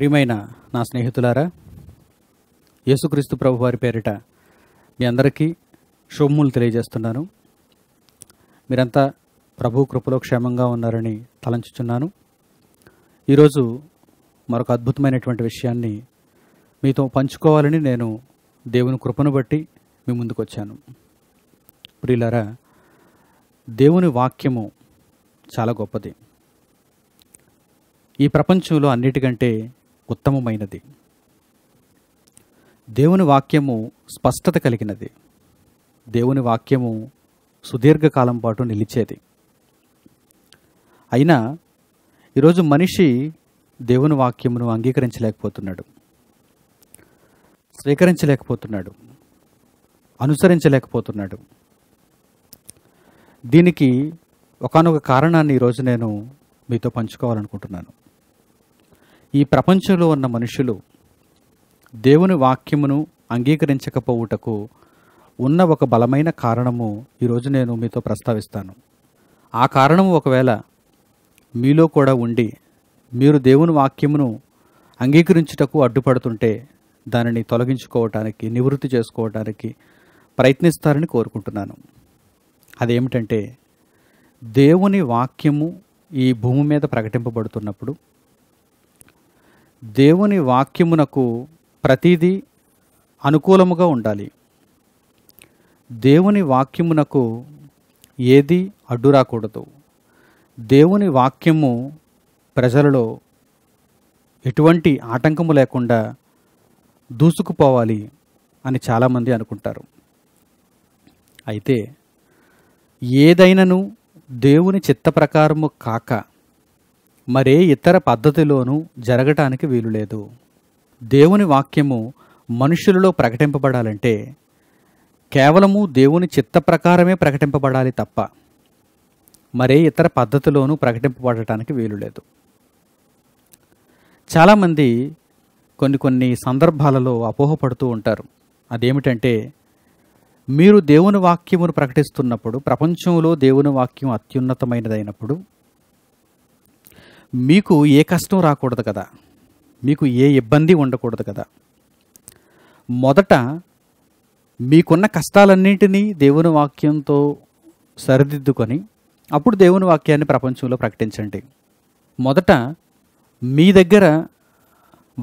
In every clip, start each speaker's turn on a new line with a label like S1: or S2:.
S1: ప్రియమైన నా స్నేహితులారా యేసుక్రీస్తు ప్రభు వారి పేరిట మీ అందరికీ శుభములు తెలియజేస్తున్నాను మీరంతా ప్రభు కృపలో క్షేమంగా ఉన్నారని తలంచుచున్నాను ఈరోజు మరొక అద్భుతమైనటువంటి విషయాన్ని మీతో పంచుకోవాలని నేను దేవుని కృపను బట్టి మీ ముందుకు వచ్చాను ప్రియులారా దేవుని వాక్యము చాలా గొప్పది ఈ ప్రపంచంలో అన్నిటికంటే ఉత్తమమైనది దేవుని వాక్యము స్పష్టత కలిగినది దేవుని వాక్యము సుదీర్ఘకాలం పాటు నిలిచేది అయినా ఈరోజు మనిషి దేవుని వాక్యమును అంగీకరించలేకపోతున్నాడు స్వీకరించలేకపోతున్నాడు అనుసరించలేకపోతున్నాడు దీనికి ఒకనొక కారణాన్ని ఈరోజు నేను మీతో పంచుకోవాలనుకుంటున్నాను ఈ ప్రపంచంలో ఉన్న మనుషులు దేవుని వాక్యమును అంగీకరించకపోవుటకు ఉన్న ఒక బలమైన కారణము ఈరోజు నేను మీతో ప్రస్తావిస్తాను ఆ కారణము ఒకవేళ మీలో కూడా ఉండి మీరు దేవుని వాక్యమును అంగీకరించుటకు అడ్డుపడుతుంటే దానిని తొలగించుకోవటానికి నివృత్తి చేసుకోవటానికి ప్రయత్నిస్తారని కోరుకుంటున్నాను అదేమిటంటే దేవుని వాక్యము ఈ భూమి మీద ప్రకటింపబడుతున్నప్పుడు దేవుని వాక్యమునకు ప్రతిదీ అనుకూలముగా ఉండాలి దేవుని వాక్యమునకు ఏది అడ్డు రాకూడదు దేవుని వాక్యము ప్రజలలో ఎటువంటి ఆటంకము లేకుండా దూసుకుపోవాలి అని చాలామంది అనుకుంటారు అయితే ఏదైనను దేవుని చిత్త ప్రకారము కాక మరే ఇతర పద్ధతిలోనూ జరగటానికి వీలులేదు దేవుని వాక్యము మనుషులలో ప్రకటింపబడాలంటే కేవలము దేవుని చిత్త ప్రకారమే ప్రకటింపబడాలి తప్ప మరే ఇతర పద్ధతిలోనూ ప్రకటింపబడటానికి వీలులేదు చాలామంది కొన్ని కొన్ని సందర్భాలలో అపోహపడుతూ ఉంటారు అదేమిటంటే మీరు దేవుని వాక్యమును ప్రకటిస్తున్నప్పుడు ప్రపంచంలో దేవుని వాక్యం అత్యున్నతమైనదైనప్పుడు మీకు ఏ కష్టం రాకూడదు కదా మీకు ఏ ఇబ్బంది ఉండకూడదు కదా మొదట మీకున్న కష్టాలన్నింటినీ దేవుని వాక్యంతో సరిదిద్దుకొని అప్పుడు దేవుని వాక్యాన్ని ప్రపంచంలో ప్రకటించండి మొదట మీ దగ్గర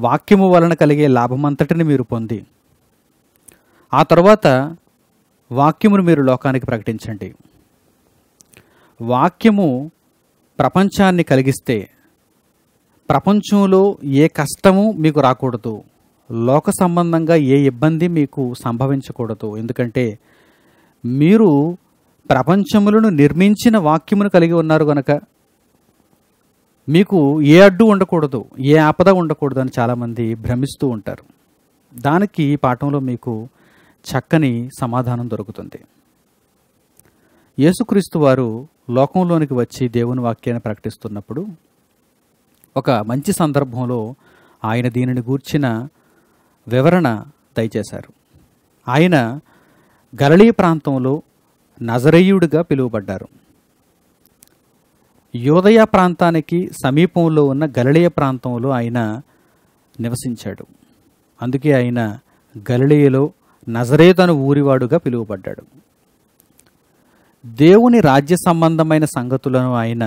S1: వాక్యము వలన కలిగే లాభమంతటిని మీరు పొంది ఆ తర్వాత వాక్యమును మీరు లోకానికి ప్రకటించండి వాక్యము ప్రపంచాన్ని కలిగిస్తే ప్రపంచంలో ఏ కష్టము మీకు రాకూడదు లోక సంబంధంగా ఏ ఇబ్బంది మీకు సంభవించకూడదు ఎందుకంటే మీరు ప్రపంచములను నిర్మించిన వాక్యమును కలిగి ఉన్నారు కనుక మీకు ఏ అడ్డు ఉండకూడదు ఏ ఆపద ఉండకూడదు అని చాలామంది భ్రమిస్తూ ఉంటారు దానికి ఈ పాఠంలో మీకు చక్కని సమాధానం దొరుకుతుంది యేసుక్రీస్తు వారు లోకంలోనికి వచ్చి దేవుని వాక్యాన్ని ప్రకటిస్తున్నప్పుడు ఒక మంచి సందర్భంలో ఆయన దీనిని గూర్చిన వివరణ దయచేశారు ఆయన గలలీ ప్రాంతంలో నజరేయుడిగా పిలువబడ్డారు యోదయ ప్రాంతానికి సమీపంలో ఉన్న గలలీయ ప్రాంతంలో ఆయన నివసించాడు అందుకే ఆయన గలలీయలో నజరేతను ఊరివాడుగా పిలువబడ్డాడు దేవుని రాజ్య సంబంధమైన సంగతులను ఆయన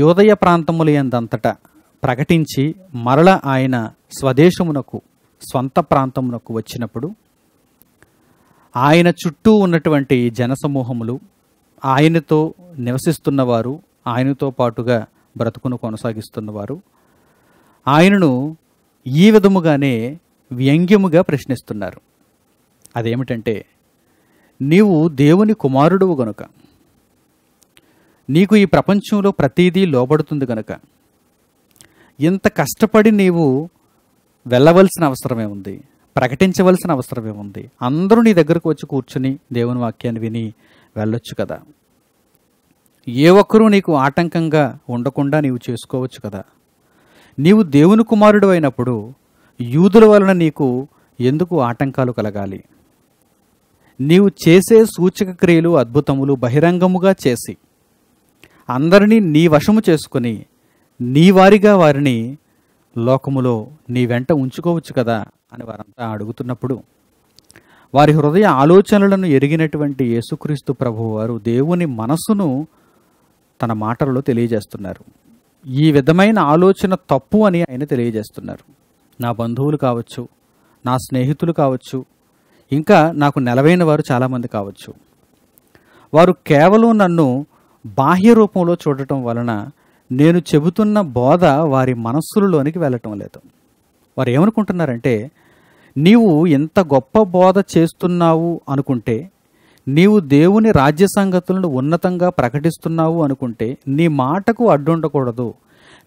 S1: యోదయ ప్రాంతములందంతటా ప్రకటించి మరల ఆయన స్వదేశమునకు స్వంత ప్రాంతమునకు వచ్చినప్పుడు ఆయన చుట్టూ ఉన్నటువంటి జనసమూహములు ఆయనతో నివసిస్తున్నవారు ఆయనతో పాటుగా బ్రతుకును కొనసాగిస్తున్నవారు ఆయనను ఈ విధముగానే వ్యంగ్యముగా ప్రశ్నిస్తున్నారు అదేమిటంటే నీవు దేవుని కుమారుడువు గనుక నీకు ఈ ప్రపంచంలో ప్రతిదీ లోబడుతుంది గనక ఇంత కష్టపడి నీవు వెళ్ళవలసిన అవసరమే ఉంది ప్రకటించవలసిన అవసరమే ఉంది అందరూ నీ దగ్గరకు వచ్చి కూర్చుని దేవుని వాక్యాన్ని విని వెళ్ళొచ్చు కదా ఏ ఒక్కరూ నీకు ఆటంకంగా ఉండకుండా నీవు చేసుకోవచ్చు కదా నీవు దేవుని కుమారుడు అయినప్పుడు యూదుల వలన నీకు ఎందుకు ఆటంకాలు కలగాలి నీవు చేసే సూచక క్రియలు అద్భుతములు బహిరంగముగా చేసి అందరినీ నీ వశము చేసుకుని నీ వారిగా వారిని లోకములో నీ వెంట ఉంచుకోవచ్చు కదా అని వారంతా అడుగుతున్నప్పుడు వారి హృదయ ఆలోచనలను ఎరిగినటువంటి యేసుక్రీస్తు ప్రభువారు దేవుని మనస్సును తన మాటలలో తెలియజేస్తున్నారు ఈ విధమైన ఆలోచన తప్పు అని ఆయన తెలియజేస్తున్నారు నా బంధువులు కావచ్చు నా స్నేహితులు కావచ్చు ఇంకా నాకు నెలవైన వారు చాలామంది కావచ్చు వారు కేవలం నన్ను బాహ్య రూపంలో చూడటం వలన నేను చెబుతున్న బోధ వారి మనస్సులలోనికి వెళ్ళటం లేదు వారు ఏమనుకుంటున్నారంటే నీవు ఇంత గొప్ప బోధ చేస్తున్నావు అనుకుంటే నీవు దేవుని రాజ్య సంగతులను ఉన్నతంగా ప్రకటిస్తున్నావు అనుకుంటే నీ మాటకు అడ్డుండకూడదు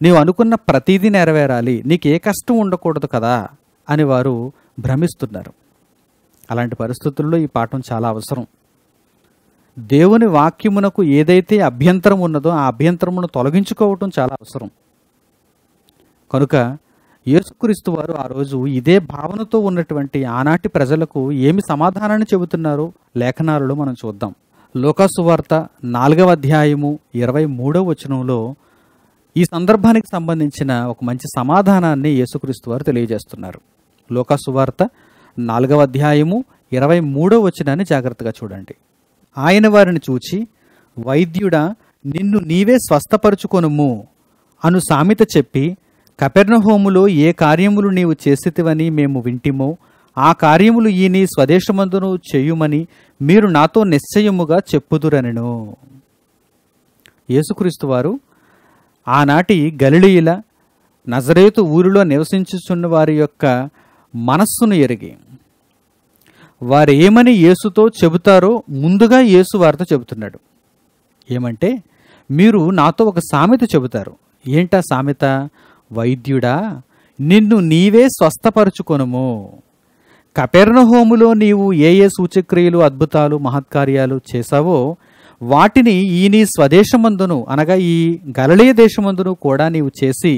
S1: నీవు అనుకున్న ప్రతిదీ నెరవేరాలి నీకు ఏ కష్టం ఉండకూడదు కదా అని వారు భ్రమిస్తున్నారు అలాంటి పరిస్థితుల్లో ఈ పాఠం చాలా అవసరం దేవుని వాక్యమునకు ఏదైతే అభ్యంతరం ఉన్నదో ఆ అభ్యంతరమును తొలగించుకోవటం చాలా అవసరం కనుక యేసుక్రీస్తు వారు ఆ రోజు ఇదే భావనతో ఉన్నటువంటి ఆనాటి ప్రజలకు ఏమి సమాధానాన్ని చెబుతున్నారో లేఖనాలలో మనం చూద్దాం లోకాసువార్త నాలుగవ అధ్యాయము ఇరవై మూడవ వచనంలో ఈ సందర్భానికి సంబంధించిన ఒక మంచి సమాధానాన్ని యేసుక్రీస్తు వారు తెలియజేస్తున్నారు లోకాసువార్త నాలుగవ అధ్యాయము ఇరవై మూడవ వచనాన్ని జాగ్రత్తగా చూడండి ఆయన వారిని చూచి వైద్యుడా నిన్ను నీవే స్వస్థపరుచుకొనుము అను సామెత చెప్పి కపెర్ణహోములో ఏ కార్యములు నీవు చేసేవని మేము వింటిమో ఆ కార్యములు ఈ నీ స్వదేశమందును చేయుమని మీరు నాతో నిశ్చయముగా చెప్పుదురనను యేసుక్రీస్తు వారు ఆనాటి గలిలీల నజరేతు ఊరిలో నివసించుచున్న వారి యొక్క మనస్సును ఎరిగి వారు ఏమని యేసుతో చెబుతారో ముందుగా యేసు వారితో చెబుతున్నాడు ఏమంటే మీరు నాతో ఒక సామెత చెబుతారు ఏంటా సామెత వైద్యుడా నిన్ను నీవే స్వస్థపరుచుకొనుము హోములో నీవు ఏ ఏ సూచక్రియలు అద్భుతాలు మహత్కార్యాలు చేశావో వాటిని ఈ నీ స్వదేశమందును అనగా ఈ గలళీయ దేశమందును కూడా నీవు చేసి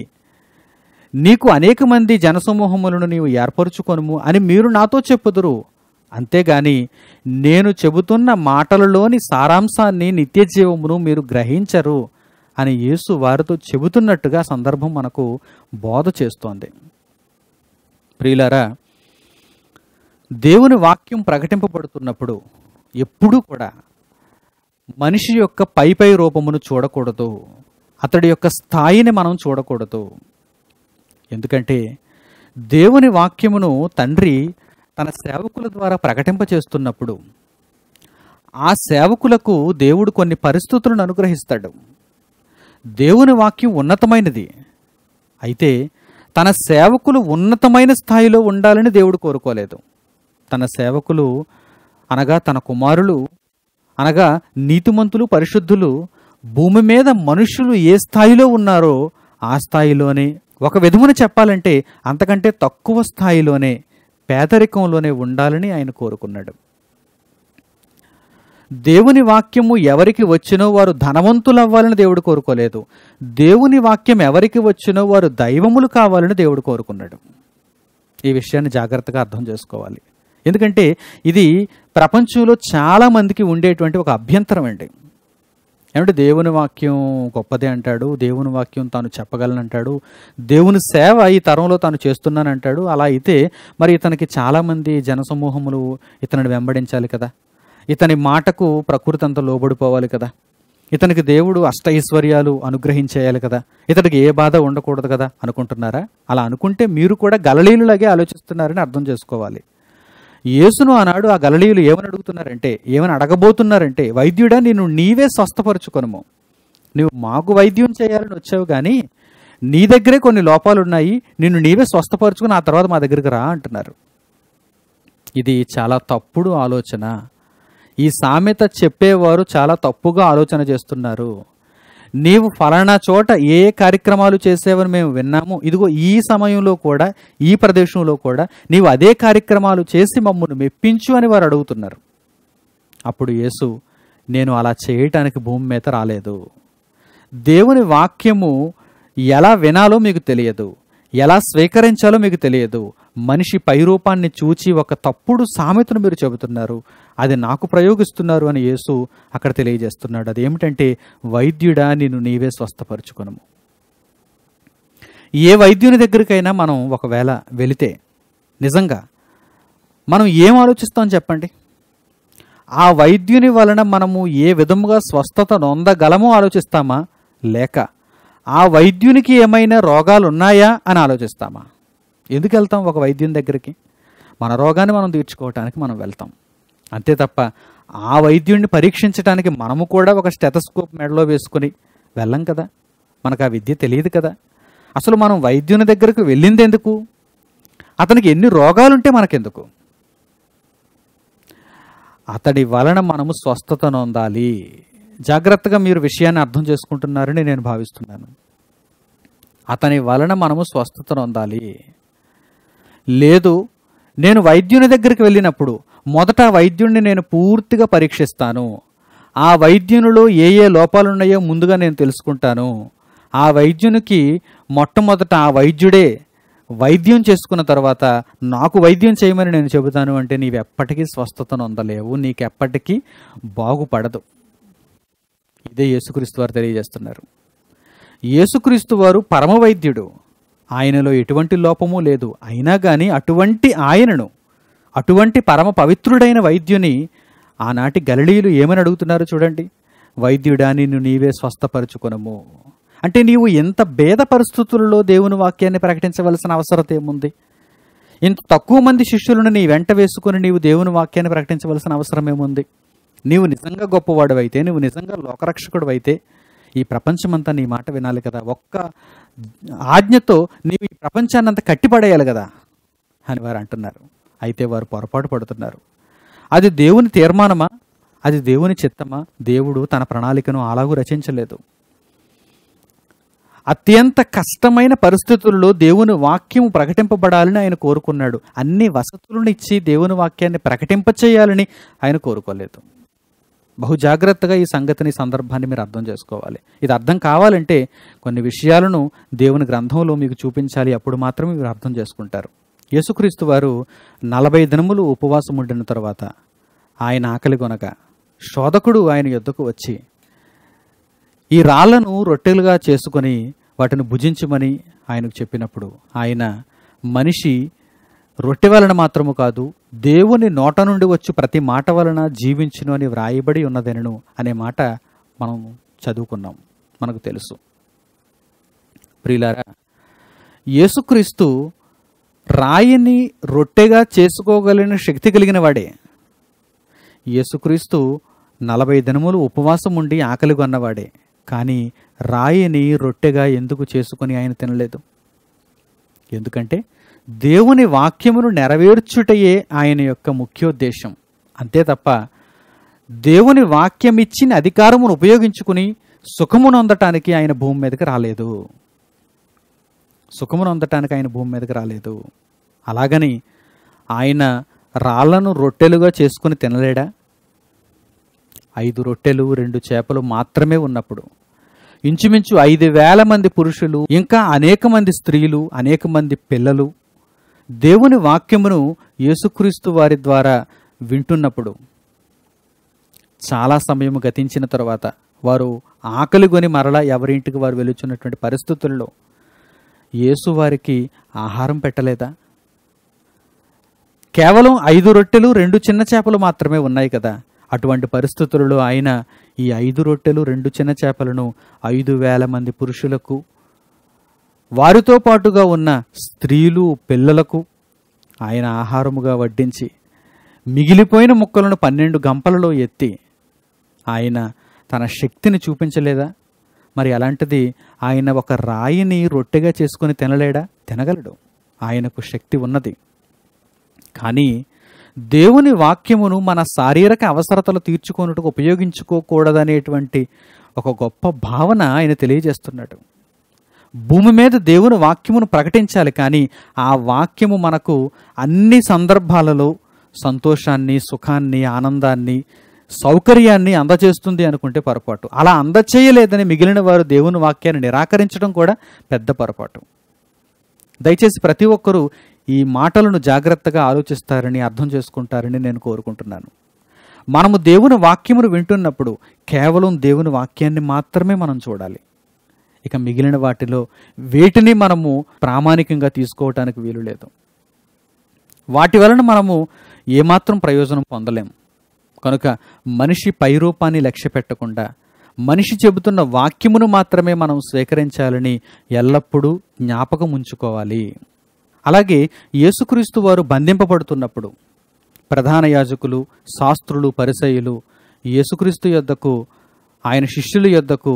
S1: నీకు అనేక మంది జనసమూహములను నీవు ఏర్పరుచుకొనుము అని మీరు నాతో చెప్పుదురు అంతేగాని నేను చెబుతున్న మాటలలోని సారాంశాన్ని నిత్య జీవమును మీరు గ్రహించరు అని యేసు వారితో చెబుతున్నట్టుగా సందర్భం మనకు బోధ చేస్తోంది ప్రియులారా దేవుని వాక్యం ప్రకటింపబడుతున్నప్పుడు ఎప్పుడూ కూడా మనిషి యొక్క పై పై రూపమును చూడకూడదు అతడి యొక్క స్థాయిని మనం చూడకూడదు ఎందుకంటే దేవుని వాక్యమును తండ్రి తన సేవకుల ద్వారా ప్రకటింప చేస్తున్నప్పుడు ఆ సేవకులకు దేవుడు కొన్ని పరిస్థితులను అనుగ్రహిస్తాడు దేవుని వాక్యం ఉన్నతమైనది అయితే తన సేవకులు ఉన్నతమైన స్థాయిలో ఉండాలని దేవుడు కోరుకోలేదు తన సేవకులు అనగా తన కుమారులు అనగా నీతిమంతులు పరిశుద్ధులు భూమి మీద మనుషులు ఏ స్థాయిలో ఉన్నారో ఆ స్థాయిలోనే ఒక విధమున చెప్పాలంటే అంతకంటే తక్కువ స్థాయిలోనే పేదరికంలోనే ఉండాలని ఆయన కోరుకున్నాడు దేవుని వాక్యము ఎవరికి వచ్చినో వారు ధనవంతులు అవ్వాలని దేవుడు కోరుకోలేదు దేవుని వాక్యం ఎవరికి వచ్చినో వారు దైవములు కావాలని దేవుడు కోరుకున్నాడు ఈ విషయాన్ని జాగ్రత్తగా అర్థం చేసుకోవాలి ఎందుకంటే ఇది ప్రపంచంలో చాలామందికి ఉండేటువంటి ఒక అభ్యంతరం అండి ఏమంటే దేవుని వాక్యం గొప్పదే అంటాడు దేవుని వాక్యం తాను చెప్పగలనంటాడు దేవుని సేవ ఈ తరంలో తాను చేస్తున్నానంటాడు అలా అయితే మరి ఇతనికి చాలామంది జనసమూహములు ఇతనిని వెంబడించాలి కదా ఇతని మాటకు ప్రకృతి అంత లోబడిపోవాలి కదా ఇతనికి దేవుడు అష్టైశ్వర్యాలు అనుగ్రహించేయాలి కదా ఇతనికి ఏ బాధ ఉండకూడదు కదా అనుకుంటున్నారా అలా అనుకుంటే మీరు కూడా గలలీలులాగే ఆలోచిస్తున్నారని అర్థం చేసుకోవాలి యేసును ఆనాడు ఆ గలలీయులు ఏమని అడుగుతున్నారంటే ఏమని అడగబోతున్నారంటే వైద్యుడా నేను నీవే స్వస్థపరచుకొనము నువ్వు మాకు వైద్యం చేయాలని వచ్చావు కానీ నీ దగ్గరే కొన్ని లోపాలు ఉన్నాయి నిన్ను నీవే స్వస్థపరచుకుని ఆ తర్వాత మా దగ్గరికి రా అంటున్నారు ఇది చాలా తప్పుడు ఆలోచన ఈ సామెత చెప్పేవారు చాలా తప్పుగా ఆలోచన చేస్తున్నారు నీవు ఫలానా చోట ఏ కార్యక్రమాలు చేసేవని మేము విన్నాము ఇదిగో ఈ సమయంలో కూడా ఈ ప్రదేశంలో కూడా నీవు అదే కార్యక్రమాలు చేసి మమ్మల్ని మెప్పించు అని వారు అడుగుతున్నారు అప్పుడు యేసు నేను అలా చేయటానికి భూమి మీద రాలేదు దేవుని వాక్యము ఎలా వినాలో మీకు తెలియదు ఎలా స్వీకరించాలో మీకు తెలియదు మనిషి పైరూపాన్ని చూచి ఒక తప్పుడు సామెతను మీరు చెబుతున్నారు అది నాకు ప్రయోగిస్తున్నారు అని యేసు అక్కడ తెలియజేస్తున్నాడు అదేమిటంటే వైద్యుడా నేను నీవే స్వస్థపరుచుకును ఏ వైద్యుని దగ్గరికైనా మనం ఒకవేళ వెళితే నిజంగా మనం ఏం ఆలోచిస్తాం చెప్పండి ఆ వైద్యుని వలన మనము ఏ విధముగా స్వస్థత నొందగలమో ఆలోచిస్తామా లేక ఆ వైద్యునికి ఏమైనా రోగాలు ఉన్నాయా అని ఆలోచిస్తామా ఎందుకు వెళ్తాం ఒక వైద్యం దగ్గరికి మన రోగాన్ని మనం తీర్చుకోవటానికి మనం వెళ్తాం అంతే తప్ప ఆ వైద్యుడిని పరీక్షించడానికి మనము కూడా ఒక స్టెథస్కోప్ మెడలో వేసుకుని వెళ్ళం కదా మనకు ఆ విద్య తెలియదు కదా అసలు మనం వైద్యుని దగ్గరకు వెళ్ళింది ఎందుకు అతనికి ఎన్ని రోగాలుంటే మనకెందుకు అతడి వలన మనము స్వస్థత నొందాలి జాగ్రత్తగా మీరు విషయాన్ని అర్థం చేసుకుంటున్నారని నేను భావిస్తున్నాను అతని వలన మనము స్వస్థత నొందాలి లేదు నేను వైద్యుని దగ్గరికి వెళ్ళినప్పుడు మొదట వైద్యుణ్ణి నేను పూర్తిగా పరీక్షిస్తాను ఆ వైద్యునిలో ఏ ఏ లోపాలున్నాయో ముందుగా నేను తెలుసుకుంటాను ఆ వైద్యునికి మొట్టమొదట ఆ వైద్యుడే వైద్యం చేసుకున్న తర్వాత నాకు వైద్యం చేయమని నేను చెబుతాను అంటే నీవెప్పటికీ స్వస్థతను అందలేవు నీకెప్పటికీ బాగుపడదు ఇదే యేసుక్రీస్తు వారు తెలియజేస్తున్నారు యేసుక్రీస్తు వారు పరమవైద్యుడు ఆయనలో ఎటువంటి లోపము లేదు అయినా కానీ అటువంటి ఆయనను అటువంటి పరమ పవిత్రుడైన వైద్యుని ఆనాటి గలడీలు ఏమని అడుగుతున్నారు చూడండి వైద్యుడా నిన్ను నీవే స్వస్థపరుచుకునము అంటే నీవు ఎంత భేద పరిస్థితులలో దేవుని వాక్యాన్ని ప్రకటించవలసిన అవసరం ఏముంది ఇంత తక్కువ మంది శిష్యులను నీ వెంట వేసుకుని నీవు దేవుని వాక్యాన్ని ప్రకటించవలసిన అవసరం ఏముంది నీవు నిజంగా గొప్పవాడు అయితే నువ్వు నిజంగా లోకరక్షకుడు అయితే ఈ ప్రపంచమంతా నీ మాట వినాలి కదా ఒక్క ఆజ్ఞతో నీవు ఈ ప్రపంచాన్ని అంతా కట్టిపడేయాలి కదా అని వారు అంటున్నారు అయితే వారు పొరపాటు పడుతున్నారు అది దేవుని తీర్మానమా అది దేవుని చిత్తమా దేవుడు తన ప్రణాళికను అలాగూ రచించలేదు అత్యంత కష్టమైన పరిస్థితుల్లో దేవుని వాక్యం ప్రకటింపబడాలని ఆయన కోరుకున్నాడు అన్ని వసతులను ఇచ్చి దేవుని వాక్యాన్ని ప్రకటింపచేయాలని ఆయన కోరుకోలేదు బహు జాగ్రత్తగా ఈ సంగతిని సందర్భాన్ని మీరు అర్థం చేసుకోవాలి ఇది అర్థం కావాలంటే కొన్ని విషయాలను దేవుని గ్రంథంలో మీకు చూపించాలి అప్పుడు మాత్రమే మీరు అర్థం చేసుకుంటారు యేసుక్రీస్తు వారు నలభై దినములు ఉపవాసం ఉండిన తర్వాత ఆయన ఆకలి కొనక శోధకుడు ఆయన యుద్ధకు వచ్చి ఈ రాళ్లను రొట్టెలుగా చేసుకొని వాటిని భుజించమని ఆయనకు చెప్పినప్పుడు ఆయన మనిషి రొట్టె వలన మాత్రము కాదు దేవుని నోట నుండి వచ్చి ప్రతి మాట వలన జీవించును అని వ్రాయబడి ఉన్నదెనను అనే మాట మనం చదువుకున్నాం మనకు తెలుసు ప్రియులారా యేసుక్రీస్తు రాయిని రొట్టెగా చేసుకోగలిగిన శక్తి కలిగిన వాడే యేసుక్రీస్తు నలభై దినములు ఉపవాసం ఉండి ఆకలి కొన్నవాడే కానీ రాయిని రొట్టెగా ఎందుకు చేసుకొని ఆయన తినలేదు ఎందుకంటే దేవుని వాక్యమును నెరవేర్చుటయే ఆయన యొక్క ముఖ్యోద్దేశం అంతే తప్ప దేవుని వాక్యం ఇచ్చిన అధికారమును ఉపయోగించుకుని సుఖమునొందటానికి ఆయన భూమి మీదకి రాలేదు సుఖమునొందటానికి ఆయన భూమి మీదకి రాలేదు అలాగని ఆయన రాళ్లను రొట్టెలుగా చేసుకుని తినలేడా ఐదు రొట్టెలు రెండు చేపలు మాత్రమే ఉన్నప్పుడు ఇంచుమించు ఐదు వేల మంది పురుషులు ఇంకా అనేక మంది స్త్రీలు అనేక మంది పిల్లలు దేవుని వాక్యమును యేసుక్రీస్తు వారి ద్వారా వింటున్నప్పుడు చాలా సమయం గతించిన తర్వాత వారు ఆకలి కొని మరలా ఎవరింటికి వారు వెలుచున్నటువంటి పరిస్థితుల్లో యేసు వారికి ఆహారం పెట్టలేదా కేవలం ఐదు రొట్టెలు రెండు చిన్న చేపలు మాత్రమే ఉన్నాయి కదా అటువంటి పరిస్థితులలో ఆయన ఈ ఐదు రొట్టెలు రెండు చిన్న చేపలను ఐదు వేల మంది పురుషులకు వారితో పాటుగా ఉన్న స్త్రీలు పిల్లలకు ఆయన ఆహారముగా వడ్డించి మిగిలిపోయిన ముక్కలను పన్నెండు గంపలలో ఎత్తి ఆయన తన శక్తిని చూపించలేదా మరి అలాంటిది ఆయన ఒక రాయిని రొట్టెగా చేసుకుని తినలేడా తినగలడు ఆయనకు శక్తి ఉన్నది కానీ దేవుని వాక్యమును మన శారీరక అవసరతలు తీర్చుకొనుటకు ఉపయోగించుకోకూడదనేటువంటి ఒక గొప్ప భావన ఆయన తెలియజేస్తున్నాడు భూమి మీద దేవుని వాక్యమును ప్రకటించాలి కానీ ఆ వాక్యము మనకు అన్ని సందర్భాలలో సంతోషాన్ని సుఖాన్ని ఆనందాన్ని సౌకర్యాన్ని అందచేస్తుంది అనుకుంటే పొరపాటు అలా అందచేయలేదని మిగిలిన వారు దేవుని వాక్యాన్ని నిరాకరించడం కూడా పెద్ద పొరపాటు దయచేసి ప్రతి ఒక్కరూ ఈ మాటలను జాగ్రత్తగా ఆలోచిస్తారని అర్థం చేసుకుంటారని నేను కోరుకుంటున్నాను మనము దేవుని వాక్యమును వింటున్నప్పుడు కేవలం దేవుని వాక్యాన్ని మాత్రమే మనం చూడాలి ఇక మిగిలిన వాటిలో వేటిని మనము ప్రామాణికంగా తీసుకోవటానికి వీలు లేదు వాటి వలన మనము ఏమాత్రం ప్రయోజనం పొందలేము కనుక మనిషి పైరూపాన్ని లక్ష్య పెట్టకుండా మనిషి చెబుతున్న వాక్యమును మాత్రమే మనం స్వీకరించాలని ఎల్లప్పుడూ జ్ఞాపకం ఉంచుకోవాలి అలాగే యేసుక్రీస్తు వారు బంధింపబడుతున్నప్పుడు ప్రధాన యాజకులు శాస్త్రులు పరిసయులు యేసుక్రీస్తు యొద్దకు ఆయన శిష్యుల యొద్దకు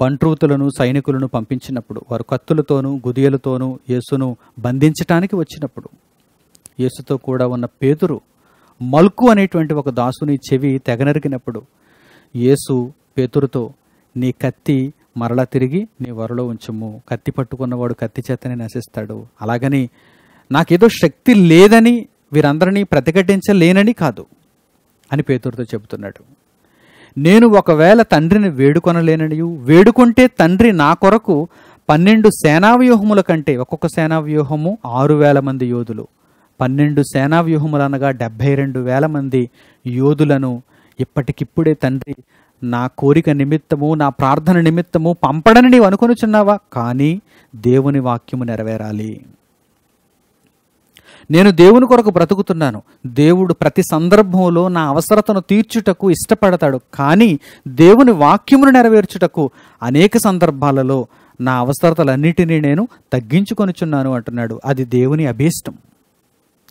S1: బంట్రూతులను సైనికులను పంపించినప్పుడు వారు కత్తులతోనూ గుదియలతోనూ యేసును బంధించటానికి వచ్చినప్పుడు యేసుతో కూడా ఉన్న పేతురు మల్కు అనేటువంటి ఒక దాసుని చెవి తెగనరికినప్పుడు యేసు పేతురుతో నీ కత్తి మరలా తిరిగి నీ వరలో ఉంచము కత్తి పట్టుకున్నవాడు కత్తి చేతనే నశిస్తాడు అలాగని నాకేదో శక్తి లేదని వీరందరినీ ప్రతిఘటించలేనని కాదు అని పేతురుతో చెబుతున్నాడు నేను ఒకవేళ తండ్రిని వేడుకొనలేననియు వేడుకుంటే తండ్రి నా కొరకు పన్నెండు సేనావ్యూహముల కంటే ఒక్కొక్క సేనావ్యూహము ఆరు వేల మంది యోధులు పన్నెండు సేనావ్యూహములు అనగా డెబ్భై రెండు వేల మంది యోధులను ఇప్పటికిప్పుడే తండ్రి నా కోరిక నిమిత్తము నా ప్రార్థన నిమిత్తము పంపడని నీవు అనుకొనుచున్నావా కానీ దేవుని వాక్యము నెరవేరాలి నేను దేవుని కొరకు బ్రతుకుతున్నాను దేవుడు ప్రతి సందర్భంలో నా అవసరతను తీర్చుటకు ఇష్టపడతాడు కానీ దేవుని వాక్యమును నెరవేర్చుటకు అనేక సందర్భాలలో నా అవసరతలన్నిటినీ నేను తగ్గించుకొనిచున్నాను అంటున్నాడు అది దేవుని అభీష్టం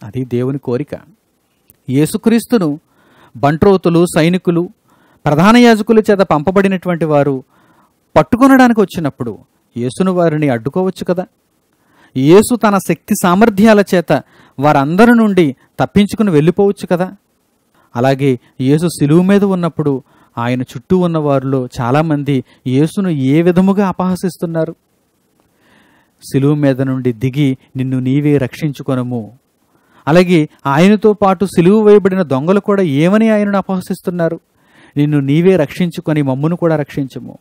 S1: అది దేవుని కోరిక యేసుక్రీస్తును బంట్రోతులు సైనికులు ప్రధాన యాజకుల చేత పంపబడినటువంటి వారు పట్టుకొనడానికి వచ్చినప్పుడు యేసును వారిని అడ్డుకోవచ్చు కదా యేసు తన శక్తి సామర్థ్యాల చేత వారందరి నుండి తప్పించుకుని వెళ్ళిపోవచ్చు కదా అలాగే యేసు సిలువు మీద ఉన్నప్పుడు ఆయన చుట్టూ ఉన్న వారిలో చాలామంది యేసును ఏ విధముగా అపహసిస్తున్నారు సిలువు మీద నుండి దిగి నిన్ను నీవే రక్షించుకొనము అలాగే ఆయనతో పాటు సిలువు వేయబడిన దొంగలు కూడా ఏమని ఆయనను అపహసిస్తున్నారు నిన్ను నీవే రక్షించుకొని మమ్మును కూడా రక్షించము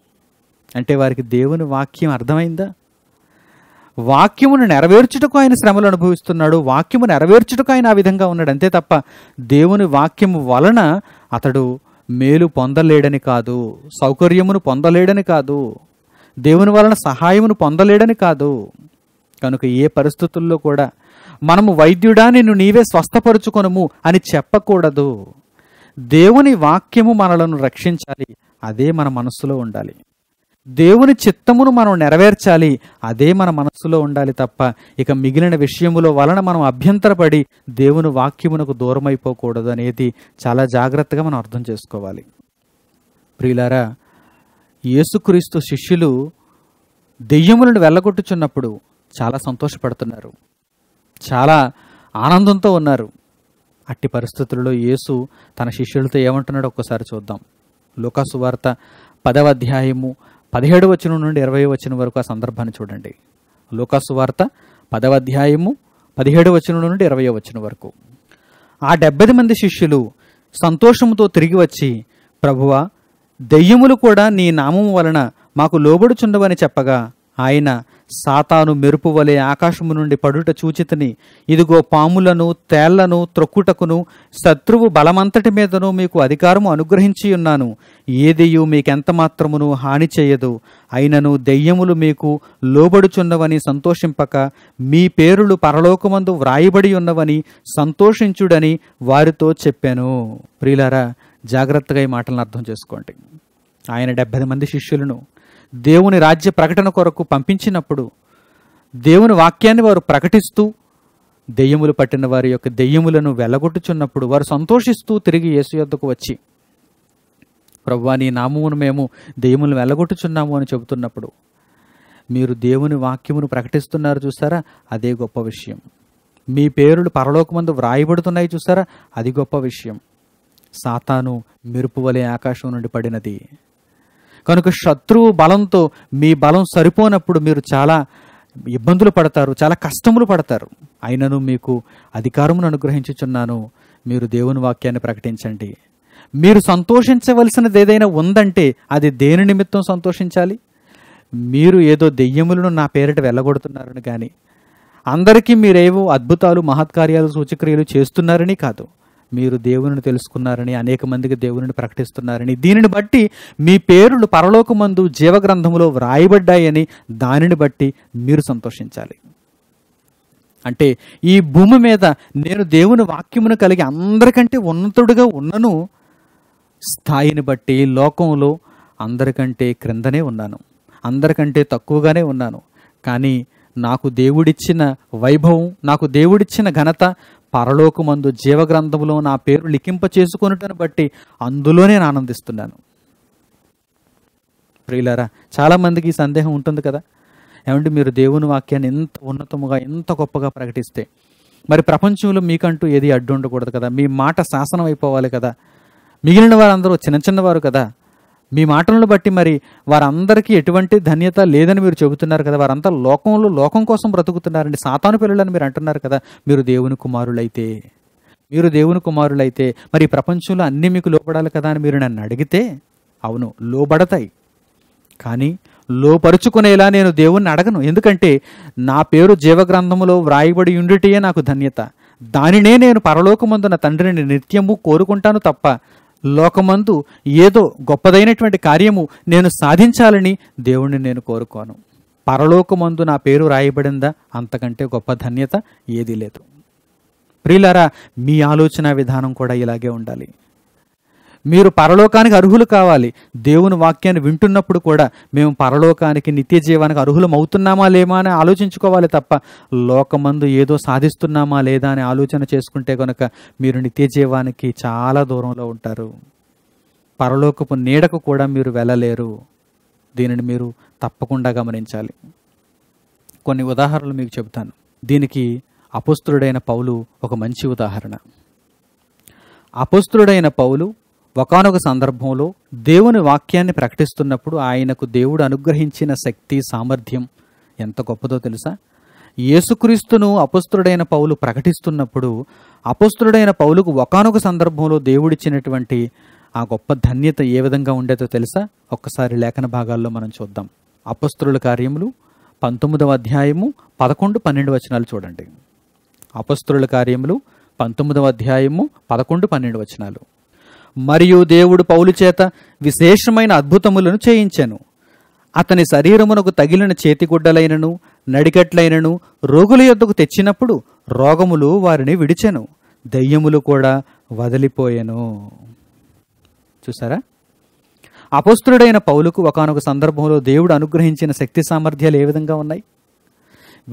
S1: అంటే వారికి దేవుని వాక్యం అర్థమైందా వాక్యమును నెరవేర్చుటకు ఆయన శ్రమలు అనుభవిస్తున్నాడు వాక్యము నెరవేర్చుటకు ఆయన ఆ విధంగా ఉన్నాడు అంతే తప్ప దేవుని వాక్యము వలన అతడు మేలు పొందలేడని కాదు సౌకర్యమును పొందలేడని కాదు దేవుని వలన సహాయమును పొందలేడని కాదు కనుక ఏ పరిస్థితుల్లో కూడా మనము వైద్యుడా నిన్ను నీవే స్వస్థపరుచుకొనము అని చెప్పకూడదు దేవుని వాక్యము మనలను రక్షించాలి అదే మన మనస్సులో ఉండాలి దేవుని చిత్తమును మనం నెరవేర్చాలి అదే మన మనస్సులో ఉండాలి తప్ప ఇక మిగిలిన విషయములో వలన మనం అభ్యంతరపడి దేవుని వాక్యమునకు దూరమైపోకూడదు అనేది చాలా జాగ్రత్తగా మనం అర్థం చేసుకోవాలి ప్రియులారా యేసుక్రీస్తు శిష్యులు దెయ్యములను వెళ్ళగొట్టుచున్నప్పుడు చాలా సంతోషపడుతున్నారు చాలా ఆనందంతో ఉన్నారు అట్టి పరిస్థితులలో యేసు తన శిష్యులతో ఏమంటున్నాడో ఒక్కసారి చూద్దాం లోకాసు వార్త పదవ అధ్యాయము పదిహేడు వచనం నుండి ఇరవై వచనం వరకు ఆ సందర్భాన్ని చూడండి లోకాసు వార్త పదవ అధ్యాయము పదిహేడు వచనం నుండి ఇరవై వచనం వరకు ఆ డెబ్బై మంది శిష్యులు సంతోషముతో తిరిగి వచ్చి ప్రభువా దెయ్యములు కూడా నీ నామము వలన మాకు లోబడుచుండవని చెప్పగా ఆయన సాతాను మెరుపు వలె ఆకాశము నుండి పడుట చూచితని ఇదిగో పాములను తేళ్లను త్రొక్కుటకును శత్రువు బలమంతటి మీదను మీకు అధికారము అనుగ్రహించి ఉన్నాను ఏదియు మీకెంత మాత్రమును హాని చేయదు అయినను దెయ్యములు మీకు లోబడుచున్నవని సంతోషింపక మీ పేరులు పరలోకమందు వ్రాయబడి ఉన్నవని సంతోషించుడని వారితో చెప్పాను ప్రియులారా జాగ్రత్తగా ఈ మాటలను అర్థం చేసుకోండి ఆయన డెబ్బై మంది శిష్యులను దేవుని రాజ్య ప్రకటన కొరకు పంపించినప్పుడు దేవుని వాక్యాన్ని వారు ప్రకటిస్తూ దెయ్యములు పట్టిన వారి యొక్క దెయ్యములను వెళ్ళగొట్టుచున్నప్పుడు వారు సంతోషిస్తూ తిరిగి యేసు యొద్దకు వచ్చి ప్రవ్వా నీ నామమును మేము దెయ్యములను వెళ్ళగొట్టుచున్నాము అని చెబుతున్నప్పుడు మీరు దేవుని వాక్యమును ప్రకటిస్తున్నారు చూసారా అదే గొప్ప విషయం మీ పేరులు పరలోకమందు వ్రాయబడుతున్నాయి చూసారా అది గొప్ప విషయం సాతాను మెరుపు వలె ఆకాశం నుండి పడినది కనుక శత్రువు బలంతో మీ బలం సరిపోనప్పుడు మీరు చాలా ఇబ్బందులు పడతారు చాలా కష్టములు పడతారు అయినను మీకు అధికారమును అనుగ్రహించుచున్నాను మీరు దేవుని వాక్యాన్ని ప్రకటించండి మీరు సంతోషించవలసినది ఏదైనా ఉందంటే అది దేని నిమిత్తం సంతోషించాలి మీరు ఏదో దెయ్యములను నా పేరిట వెళ్ళగొడుతున్నారని కానీ అందరికీ మీరేవో అద్భుతాలు మహత్కార్యాలు సూచక్రియలు చేస్తున్నారని కాదు మీరు దేవుని తెలుసుకున్నారని అనేక మందికి దేవుని ప్రకటిస్తున్నారని దీనిని బట్టి మీ పేరులు పరలోకమందు జీవగ్రంథంలో వ్రాయబడ్డాయని దానిని బట్టి మీరు సంతోషించాలి అంటే ఈ భూమి మీద నేను దేవుని వాక్యమును కలిగి అందరికంటే ఉన్నతుడుగా ఉన్నను స్థాయిని బట్టి లోకంలో అందరికంటే క్రిందనే ఉన్నాను అందరికంటే తక్కువగానే ఉన్నాను కానీ నాకు దేవుడిచ్చిన వైభవం నాకు దేవుడిచ్చిన ఘనత పరలోకమందు జీవగ్రంథములో నా పేరు లిఖింప చేసుకున్నటను బట్టి అందులోనే నేను ఆనందిస్తున్నాను ప్రియులారా చాలామందికి ఈ సందేహం ఉంటుంది కదా ఏమంటే మీరు దేవుని వాక్యాన్ని ఎంత ఉన్నతముగా ఎంత గొప్పగా ప్రకటిస్తే మరి ప్రపంచంలో మీకంటూ ఏది అడ్డు ఉండకూడదు కదా మీ మాట శాసనం అయిపోవాలి కదా మిగిలిన వారందరూ చిన్న చిన్నవారు కదా మీ మాటలను బట్టి మరి వారందరికీ ఎటువంటి ధన్యత లేదని మీరు చెబుతున్నారు కదా వారంతా లోకంలో లోకం కోసం బ్రతుకుతున్నారండి సాతాను పిల్లలని మీరు అంటున్నారు కదా మీరు దేవుని కుమారులైతే మీరు దేవుని కుమారులైతే మరి ప్రపంచంలో అన్నీ మీకు లోపడాలి కదా అని మీరు నన్ను అడిగితే అవును లోబడతాయి కానీ లోపరుచుకునేలా నేను దేవుణ్ణి అడగను ఎందుకంటే నా పేరు జీవగ్రంథములో వ్రాయబడి ఉండిటియే నాకు ధన్యత దానినే నేను పరలోకమందున తండ్రిని నిత్యము కోరుకుంటాను తప్ప లోకమందు ఏదో గొప్పదైనటువంటి కార్యము నేను సాధించాలని దేవుణ్ణి నేను కోరుకోను పరలోకమందు నా పేరు రాయబడిందా అంతకంటే గొప్ప ధన్యత ఏదీ లేదు ప్రియులారా మీ ఆలోచన విధానం కూడా ఇలాగే ఉండాలి మీరు పరలోకానికి అర్హులు కావాలి దేవుని వాక్యాన్ని వింటున్నప్పుడు కూడా మేము పరలోకానికి నిత్య జీవానికి అర్హులం అవుతున్నామా లేమా అని ఆలోచించుకోవాలి తప్ప లోకమందు ఏదో సాధిస్తున్నామా లేదా అని ఆలోచన చేసుకుంటే కనుక మీరు నిత్య జీవానికి చాలా దూరంలో ఉంటారు పరలోకపు నీడకు కూడా మీరు వెళ్ళలేరు దీనిని మీరు తప్పకుండా గమనించాలి కొన్ని ఉదాహరణలు మీకు చెబుతాను దీనికి అపుస్తుడైన పౌలు ఒక మంచి ఉదాహరణ అపుస్తుడైన పౌలు ఒకనొక సందర్భంలో దేవుని వాక్యాన్ని ప్రకటిస్తున్నప్పుడు ఆయనకు దేవుడు అనుగ్రహించిన శక్తి సామర్థ్యం ఎంత గొప్పదో తెలుసా యేసుక్రీస్తును అపుస్తుడైన పౌలు ప్రకటిస్తున్నప్పుడు అపుస్తుడైన పౌలుకు ఒకనొక సందర్భంలో దేవుడిచ్చినటువంటి ఆ గొప్ప ధన్యత ఏ విధంగా ఉండేదో తెలుసా ఒక్కసారి లేఖన భాగాల్లో మనం చూద్దాం అపస్తుల కార్యములు పంతొమ్మిదవ అధ్యాయము పదకొండు పన్నెండు వచనాలు చూడండి అపస్తుల కార్యములు పంతొమ్మిదవ అధ్యాయము పదకొండు పన్నెండు వచనాలు మరియు దేవుడు పౌలు చేత విశేషమైన అద్భుతములను చేయించాను అతని శరీరమునకు తగిలిన చేతిగుడ్డలైనను నడికట్లైనను రోగుల యొద్దకు తెచ్చినప్పుడు రోగములు వారిని విడిచెను దయ్యములు కూడా వదిలిపోయెను చూసారా అపస్తుడైన పౌలుకు ఒకనొక సందర్భంలో దేవుడు అనుగ్రహించిన శక్తి సామర్థ్యాలు ఏ విధంగా ఉన్నాయి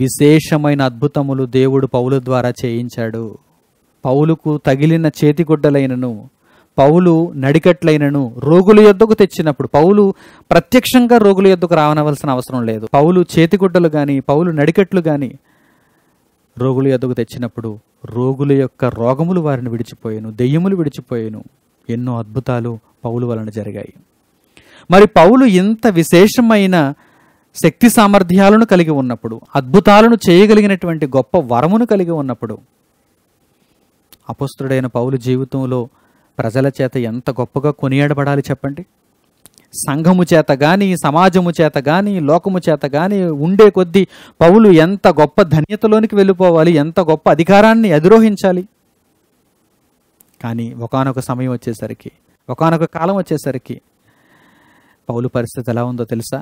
S1: విశేషమైన అద్భుతములు దేవుడు పౌలు ద్వారా చేయించాడు పౌలుకు తగిలిన చేతిగుడ్డలైనను పౌలు నడికట్లైనను రోగుల యొద్దకు తెచ్చినప్పుడు పౌలు ప్రత్యక్షంగా రోగుల యొద్దకు రావనవలసిన అవసరం లేదు పౌలు చేతిగుడ్డలు కానీ పౌలు నడికట్లు కానీ రోగుల యొద్దకు తెచ్చినప్పుడు రోగుల యొక్క రోగములు వారిని విడిచిపోయాను దెయ్యములు విడిచిపోయాను ఎన్నో అద్భుతాలు పౌలు వలన జరిగాయి మరి పౌలు ఇంత విశేషమైన శక్తి సామర్థ్యాలను కలిగి ఉన్నప్పుడు అద్భుతాలను చేయగలిగినటువంటి గొప్ప వరమును కలిగి ఉన్నప్పుడు అపుస్తుడైన పౌలు జీవితంలో ప్రజల చేత ఎంత గొప్పగా కొనియాడబడాలి చెప్పండి సంఘము చేత కానీ సమాజము చేత కానీ లోకము చేత కానీ ఉండే కొద్దీ పౌలు ఎంత గొప్ప ధన్యతలోనికి వెళ్ళిపోవాలి ఎంత గొప్ప అధికారాన్ని అధిరోహించాలి కానీ ఒకనొక సమయం వచ్చేసరికి ఒకనొక కాలం వచ్చేసరికి పౌలు పరిస్థితి ఎలా ఉందో తెలుసా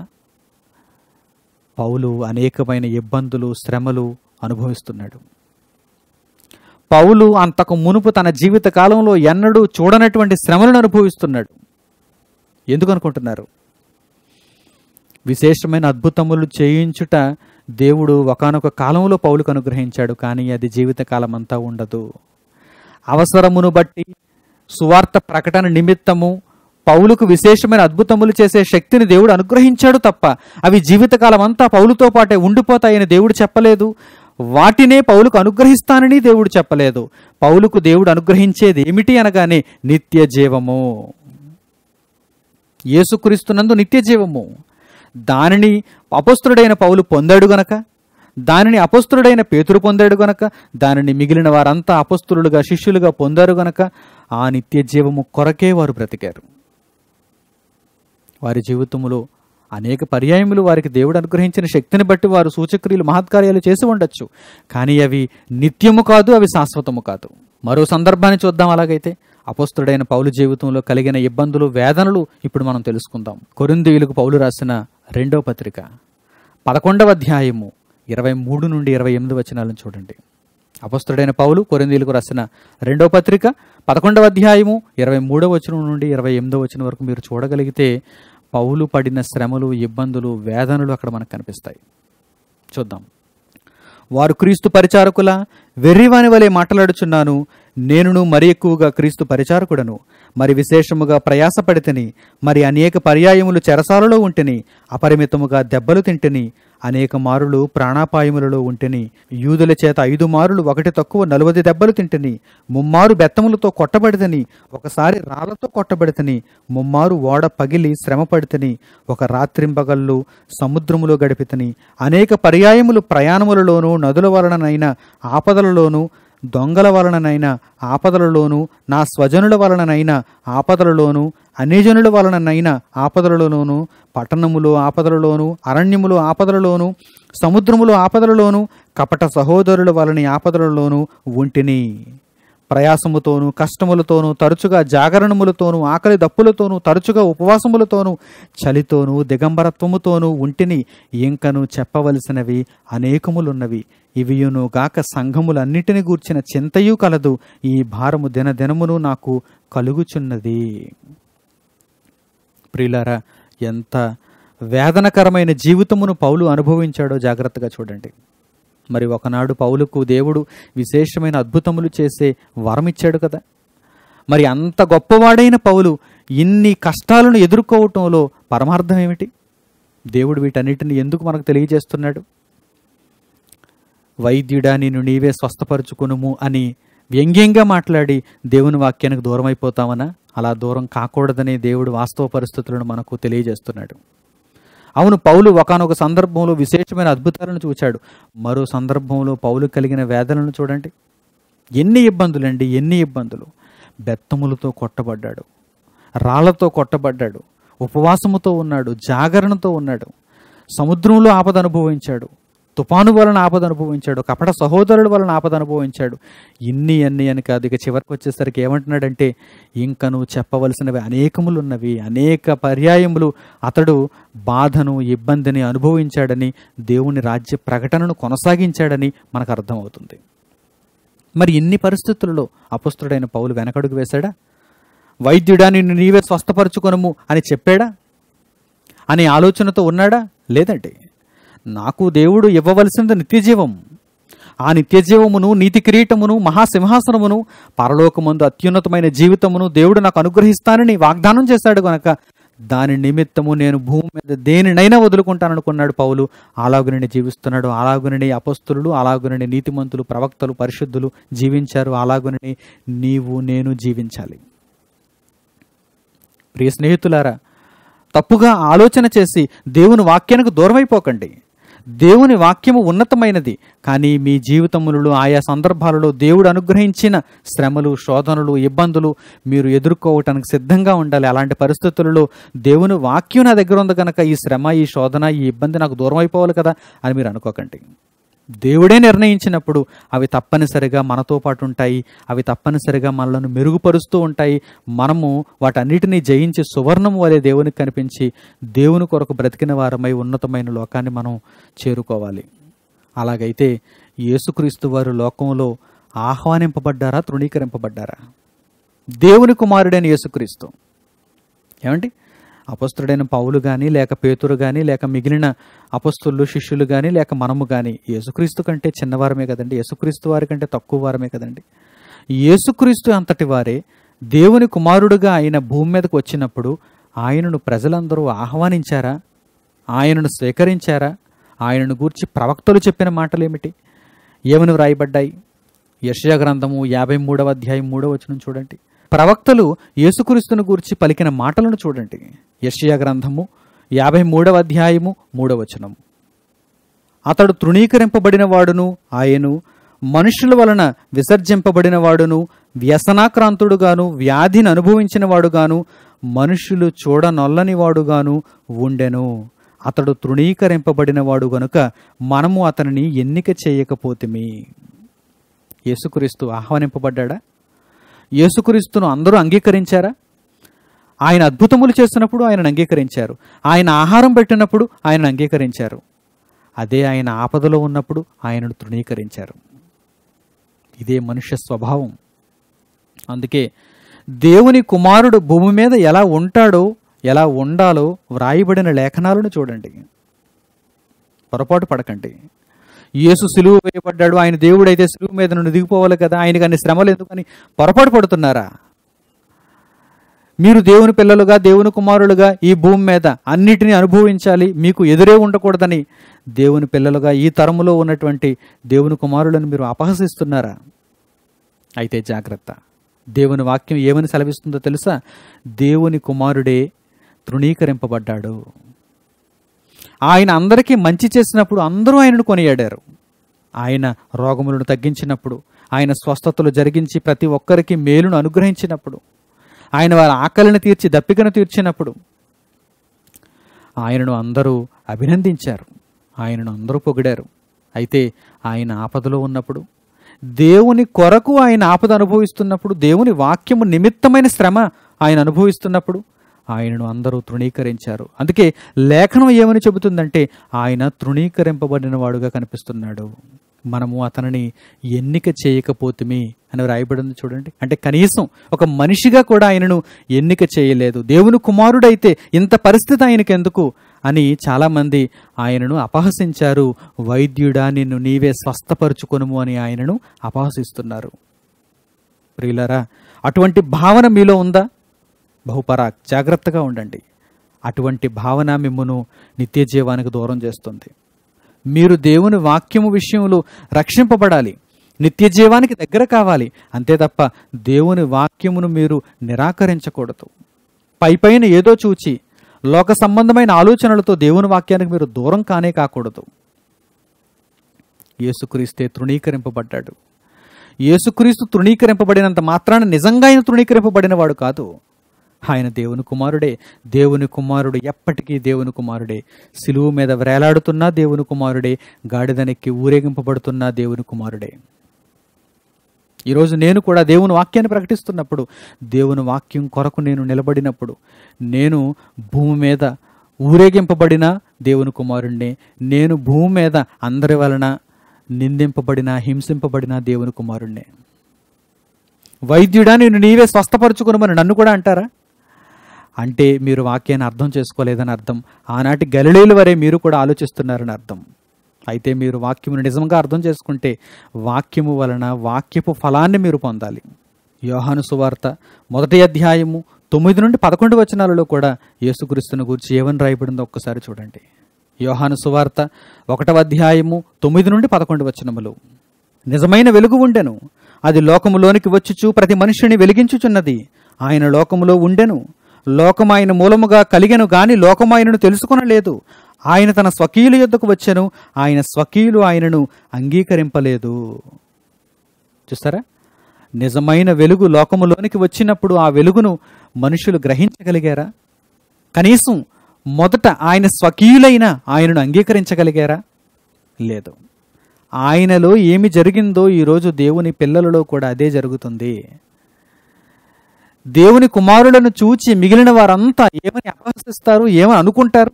S1: పౌలు అనేకమైన ఇబ్బందులు శ్రమలు అనుభవిస్తున్నాడు పౌలు అంతకు మునుపు తన జీవిత కాలంలో ఎన్నడూ చూడనటువంటి శ్రమలను అనుభవిస్తున్నాడు ఎందుకు అనుకుంటున్నారు విశేషమైన అద్భుతములు చేయించుట దేవుడు ఒకనొక కాలంలో పౌలుకు అనుగ్రహించాడు కానీ అది జీవితకాలం అంతా ఉండదు అవసరమును బట్టి సువార్త ప్రకటన నిమిత్తము పౌలుకు విశేషమైన అద్భుతములు చేసే శక్తిని దేవుడు అనుగ్రహించాడు తప్ప అవి జీవితకాలం అంతా పౌలుతో పాటే ఉండిపోతాయని దేవుడు చెప్పలేదు వాటినే పౌలుకు అనుగ్రహిస్తానని దేవుడు చెప్పలేదు పౌలుకు దేవుడు అనుగ్రహించేది ఏమిటి అనగానే నిత్య జీవము యేసుక్రీస్తునందు నిత్య జీవము దానిని అపస్తుడైన పౌలు పొందాడు గనక దానిని అపస్తుడైన పేతురు పొందాడు గనక దానిని మిగిలిన వారంతా అపస్తులుగా శిష్యులుగా పొందారు గనక ఆ నిత్య జీవము కొరకే వారు బ్రతికారు వారి జీవితంలో అనేక పర్యాయములు వారికి దేవుడు అనుగ్రహించిన శక్తిని బట్టి వారు సూచక్రియలు మహత్కార్యాలు చేసి ఉండొచ్చు కానీ అవి నిత్యము కాదు అవి శాశ్వతము కాదు మరో సందర్భాన్ని చూద్దాం అలాగైతే అపస్తుడైన పౌలు జీవితంలో కలిగిన ఇబ్బందులు వేదనలు ఇప్పుడు మనం తెలుసుకుందాం కొరిందీయులకు పౌలు రాసిన రెండో పత్రిక పదకొండవ అధ్యాయము ఇరవై మూడు నుండి ఇరవై ఎనిమిది వచనాలను చూడండి అపస్తుడైన పౌలు కొరిందీలకు రాసిన రెండో పత్రిక పదకొండవ అధ్యాయము ఇరవై మూడవ వచనం నుండి ఇరవై ఎనిమిదవ వచనం వరకు మీరు చూడగలిగితే పౌలు పడిన శ్రమలు ఇబ్బందులు వేదనలు అక్కడ మనకు కనిపిస్తాయి చూద్దాం వారు క్రీస్తు పరిచారకుల వెర్రివాని వలె మాట్లాడుచున్నాను నేనును మరి ఎక్కువగా క్రీస్తు పరిచారకుడను మరి విశేషముగా ప్రయాసపడితిని మరి అనేక పర్యాయములు చెరసాలలో ఉంటిని అపరిమితముగా దెబ్బలు తింటిని అనేక మారులు ప్రాణాపాయములలో ఉంటేని యూదుల చేత ఐదు మారులు ఒకటి తక్కువ నలువది దెబ్బలు తింటని ముమ్మారు బెత్తములతో కొట్టబడితని ఒకసారి రాళ్లతో కొట్టబడితని ముమ్మారు ఓడ పగిలి శ్రమ పడితని ఒక రాత్రింపగళ్ళు సముద్రములో గడిపితని అనేక పర్యాయములు ప్రయాణములలోనూ నదుల వలననైన ఆపదలలోనూ దొంగల వలననైనా ఆపదలలోనూ నా స్వజనుల వలననైనా ఆపదలలోనూ అన్యజనుల వలననైనా ఆపదలలోనూ పట్టణములో ఆపదలలోనూ అరణ్యములు ఆపదలలోనూ సముద్రములు ఆపదలలోనూ కపట సహోదరుల వలని ఆపదలలోనూ ఒంటిని ప్రయాసముతోనూ కష్టములతోనూ తరచుగా జాగరణములతోనూ ఆకలి దప్పులతోనూ తరచుగా ఉపవాసములతోనూ చలితోనూ దిగంబరత్వముతోనూ ఉంటిని ఇంకను చెప్పవలసినవి అనేకములున్నవి ఇవియును గాక సంఘములన్నిటిని గూర్చిన చింతయు కలదు ఈ భారము దినదినమును నాకు కలుగుచున్నది ప్రియులారా ఎంత వేదనకరమైన జీవితమును పౌలు అనుభవించాడో జాగ్రత్తగా చూడండి మరి ఒకనాడు పౌలుకు దేవుడు విశేషమైన అద్భుతములు చేసే వరం ఇచ్చాడు కదా మరి అంత గొప్పవాడైన పౌలు ఇన్ని కష్టాలను ఎదుర్కోవటంలో పరమార్థం ఏమిటి దేవుడు వీటన్నిటిని ఎందుకు మనకు తెలియజేస్తున్నాడు వైద్యుడా నేను నీవే స్వస్థపరుచుకునుము అని వ్యంగ్యంగా మాట్లాడి దేవుని వాక్యానికి దూరం అయిపోతామనా అలా దూరం కాకూడదనే దేవుడు వాస్తవ పరిస్థితులను మనకు తెలియజేస్తున్నాడు అవును పౌలు ఒకనొక సందర్భంలో విశేషమైన అద్భుతాలను చూశాడు మరో సందర్భంలో పౌలు కలిగిన వేదనలను చూడండి ఎన్ని ఇబ్బందులండి ఎన్ని ఇబ్బందులు బెత్తములతో కొట్టబడ్డాడు రాళ్లతో కొట్టబడ్డాడు ఉపవాసముతో ఉన్నాడు జాగరణతో ఉన్నాడు సముద్రంలో ఆపద అనుభవించాడు తుపాను వలన ఆపద అనుభవించాడు కపట సహోదరుడు వలన ఆపద అనుభవించాడు ఇన్ని అన్ని అని కాదు ఇక చివరికి వచ్చేసరికి ఏమంటున్నాడంటే ఇంకా నువ్వు చెప్పవలసినవి అనేకములు ఉన్నవి అనేక పర్యాయములు అతడు బాధను ఇబ్బందిని అనుభవించాడని దేవుని రాజ్య ప్రకటనను కొనసాగించాడని మనకు అర్థమవుతుంది మరి ఇన్ని పరిస్థితులలో అపుస్తుడైన పౌలు వెనకడుగు వేశాడా వైద్యుడా నిన్ను నీవే స్వస్థపరచుకొనము అని చెప్పాడా అనే ఆలోచనతో ఉన్నాడా లేదండి నాకు దేవుడు ఇవ్వవలసింది నిత్యజీవం ఆ నిత్యజీవమును నీతి కిరీటమును మహాసింహాసనమును పరలోకమందు అత్యున్నతమైన జీవితమును దేవుడు నాకు అనుగ్రహిస్తానని వాగ్దానం చేశాడు గనక దాని నిమిత్తము నేను భూమి మీద దేనినైనా వదులుకుంటాననుకున్నాడు పౌలు అలాగునని జీవిస్తున్నాడు అలాగునని అపస్తులు అలాగునని నీతిమంతులు ప్రవక్తలు పరిశుద్ధులు జీవించారు అలాగునని నీవు నేను జీవించాలి ప్రియ స్నేహితులారా తప్పుగా ఆలోచన చేసి దేవుని వాక్యానికి దూరమైపోకండి దేవుని వాక్యము ఉన్నతమైనది కానీ మీ జీవితములలో ఆయా సందర్భాలలో దేవుడు అనుగ్రహించిన శ్రమలు శోధనలు ఇబ్బందులు మీరు ఎదుర్కోవటానికి సిద్ధంగా ఉండాలి అలాంటి పరిస్థితులలో దేవుని వాక్యం నా దగ్గర ఉంది కనుక ఈ శ్రమ ఈ శోధన ఈ ఇబ్బంది నాకు దూరం అయిపోవాలి కదా అని మీరు అనుకోకండి దేవుడే నిర్ణయించినప్పుడు అవి తప్పనిసరిగా మనతో పాటు ఉంటాయి అవి తప్పనిసరిగా మనలను మెరుగుపరుస్తూ ఉంటాయి మనము వాటన్నిటినీ జయించి సువర్ణం వలె దేవునికి కనిపించి దేవుని కొరకు బ్రతికిన వారమై ఉన్నతమైన లోకాన్ని మనం చేరుకోవాలి అలాగైతే యేసుక్రీస్తు వారు లోకంలో ఆహ్వానింపబడ్డారా తృణీకరింపబడ్డారా దేవుని కుమారుడైన యేసుక్రీస్తు ఏమండి అపస్తుడైన పౌలు కానీ లేక పేతురు కానీ లేక మిగిలిన అపస్తులు శిష్యులు కానీ లేక మనము కానీ యేసుక్రీస్తు కంటే చిన్నవారమే కదండి యేసుక్రీస్తు వారి కంటే తక్కువ వారమే కదండి యేసుక్రీస్తు అంతటి వారే దేవుని కుమారుడుగా ఆయన భూమి మీదకు వచ్చినప్పుడు ఆయనను ప్రజలందరూ ఆహ్వానించారా ఆయనను స్వీకరించారా ఆయనను గూర్చి ప్రవక్తలు చెప్పిన మాటలు ఏమిటి ఏమని వ్రాయబడ్డాయి యశ్యా గ్రంథము యాభై మూడవ అధ్యాయం మూడవ వచ్చిన చూడండి ప్రవక్తలు యేసుక్రీస్తును గూర్చి పలికిన మాటలను చూడండి యషియా గ్రంథము యాభై మూడవ అధ్యాయము మూడవచనం అతడు తృణీకరింపబడిన వాడును ఆయను మనుషుల వలన విసర్జింపబడిన వాడును వ్యసనాక్రాంతుడుగాను వ్యాధిని అనుభవించిన వాడుగాను మనుషులు చూడనొల్లని వాడుగాను ఉండెను అతడు తృణీకరింపబడిన వాడు గనుక మనము అతనిని ఎన్నిక చేయకపోతేమి యేసుక్రీస్తు ఆహ్వానింపబడ్డా యేసుక్రీస్తును అందరూ అంగీకరించారా ఆయన అద్భుతములు చేసినప్పుడు ఆయన అంగీకరించారు ఆయన ఆహారం పెట్టినప్పుడు ఆయన అంగీకరించారు అదే ఆయన ఆపదలో ఉన్నప్పుడు ఆయనను తృణీకరించారు ఇదే మనుష్య స్వభావం అందుకే దేవుని కుమారుడు భూమి మీద ఎలా ఉంటాడో ఎలా ఉండాలో వ్రాయబడిన లేఖనాలను చూడండి పొరపాటు పడకండి యేసు సులువు వేయబడ్డాడు ఆయన దేవుడు అయితే సులువు మీద నుండి దిగిపోవాలి కదా ఆయనకు అన్ని శ్రమలు ఎందుకని పొరపాటు పడుతున్నారా మీరు దేవుని పిల్లలుగా దేవుని కుమారులుగా ఈ భూమి మీద అన్నిటినీ అనుభవించాలి మీకు ఎదురే ఉండకూడదని దేవుని పిల్లలుగా ఈ తరములో ఉన్నటువంటి దేవుని కుమారులను మీరు అపహసిస్తున్నారా అయితే జాగ్రత్త దేవుని వాక్యం ఏమని సెలవిస్తుందో తెలుసా దేవుని కుమారుడే తృణీకరింపబడ్డాడు ఆయన అందరికీ మంచి చేసినప్పుడు అందరూ ఆయనను కొనియాడారు ఆయన రోగములను తగ్గించినప్పుడు ఆయన స్వస్థతలు జరిగించి ప్రతి ఒక్కరికి మేలును అనుగ్రహించినప్పుడు ఆయన వారి ఆకలిని తీర్చి దప్పికను తీర్చినప్పుడు ఆయనను అందరూ అభినందించారు ఆయనను అందరూ పొగిడారు అయితే ఆయన ఆపదలో ఉన్నప్పుడు దేవుని కొరకు ఆయన ఆపద అనుభవిస్తున్నప్పుడు దేవుని వాక్యము నిమిత్తమైన శ్రమ ఆయన అనుభవిస్తున్నప్పుడు ఆయనను అందరూ తృణీకరించారు అందుకే లేఖనం ఏమని చెబుతుందంటే ఆయన తృణీకరింపబడిన వాడుగా కనిపిస్తున్నాడు మనము అతనిని ఎన్నిక చేయకపోతుమి అని రాయబడింది చూడండి అంటే కనీసం ఒక మనిషిగా కూడా ఆయనను ఎన్నిక చేయలేదు దేవుని కుమారుడైతే ఇంత పరిస్థితి ఆయనకెందుకు అని చాలామంది ఆయనను అపహసించారు వైద్యుడా నిన్ను నీవే స్వస్థపరుచుకొనుము అని ఆయనను అపహసిస్తున్నారు ప్రియులరా అటువంటి భావన మీలో ఉందా బహుపరా జాగ్రత్తగా ఉండండి అటువంటి భావన మిమ్మను నిత్య జీవానికి దూరం చేస్తుంది మీరు దేవుని వాక్యము విషయంలో రక్షింపబడాలి నిత్య జీవానికి దగ్గర కావాలి అంతే తప్ప దేవుని వాక్యమును మీరు నిరాకరించకూడదు పైపైన ఏదో చూచి లోక సంబంధమైన ఆలోచనలతో దేవుని వాక్యానికి మీరు దూరం కానే కాకూడదు యేసుక్రీస్తే తృణీకరింపబడ్డాడు యేసుక్రీస్తు తృణీకరింపబడినంత మాత్రాన నిజంగా ఆయన వాడు కాదు ఆయన దేవుని కుమారుడే దేవుని కుమారుడు ఎప్పటికీ దేవుని కుమారుడే సిలువు మీద వ్రేలాడుతున్న దేవుని కుమారుడే గాడిదనెక్కి ఊరేగింపబడుతున్న దేవుని కుమారుడే ఈరోజు నేను కూడా దేవుని వాక్యాన్ని ప్రకటిస్తున్నప్పుడు దేవుని వాక్యం కొరకు నేను నిలబడినప్పుడు నేను భూమి మీద ఊరేగింపబడిన దేవుని కుమారుణ్ణి నేను భూమి మీద అందరి వలన నిందింపబడిన హింసింపబడిన దేవుని కుమారుణ్ణి వైద్యుడా నేను నీవే స్వస్థపరచుకున్నామని నన్ను కూడా అంటారా అంటే మీరు వాక్యాన్ని అర్థం చేసుకోలేదని అర్థం ఆనాటి గలిలీల వరే మీరు కూడా ఆలోచిస్తున్నారని అర్థం అయితే మీరు వాక్యమును నిజంగా అర్థం చేసుకుంటే వాక్యము వలన వాక్యపు ఫలాన్ని మీరు పొందాలి యోహాను సువార్త మొదటి అధ్యాయము తొమ్మిది నుండి పదకొండు వచనాలలో కూడా యేసుక్రీస్తుని గురించి ఏమని రాయబడిందో ఒక్కసారి చూడండి యోహాను సువార్త ఒకటవ అధ్యాయము తొమ్మిది నుండి పదకొండు వచనములు నిజమైన వెలుగు ఉండెను అది లోకములోనికి వచ్చుచు ప్రతి మనిషిని వెలిగించుచున్నది ఆయన లోకములో ఉండెను లోకమాయన మూలముగా కలిగను గాని లోకమాయనను తెలుసుకునలేదు ఆయన తన స్వకీయుల యొద్దకు వచ్చాను ఆయన స్వకీయులు ఆయనను అంగీకరింపలేదు చూస్తారా నిజమైన వెలుగు లోకములోనికి వచ్చినప్పుడు ఆ వెలుగును మనుషులు గ్రహించగలిగారా కనీసం మొదట ఆయన స్వకీయులైన ఆయనను అంగీకరించగలిగారా లేదు ఆయనలో ఏమి జరిగిందో ఈరోజు దేవుని పిల్లలలో కూడా అదే జరుగుతుంది దేవుని కుమారులను చూచి మిగిలిన వారంతా ఏమని అపహసిస్తారు ఏమని అనుకుంటారు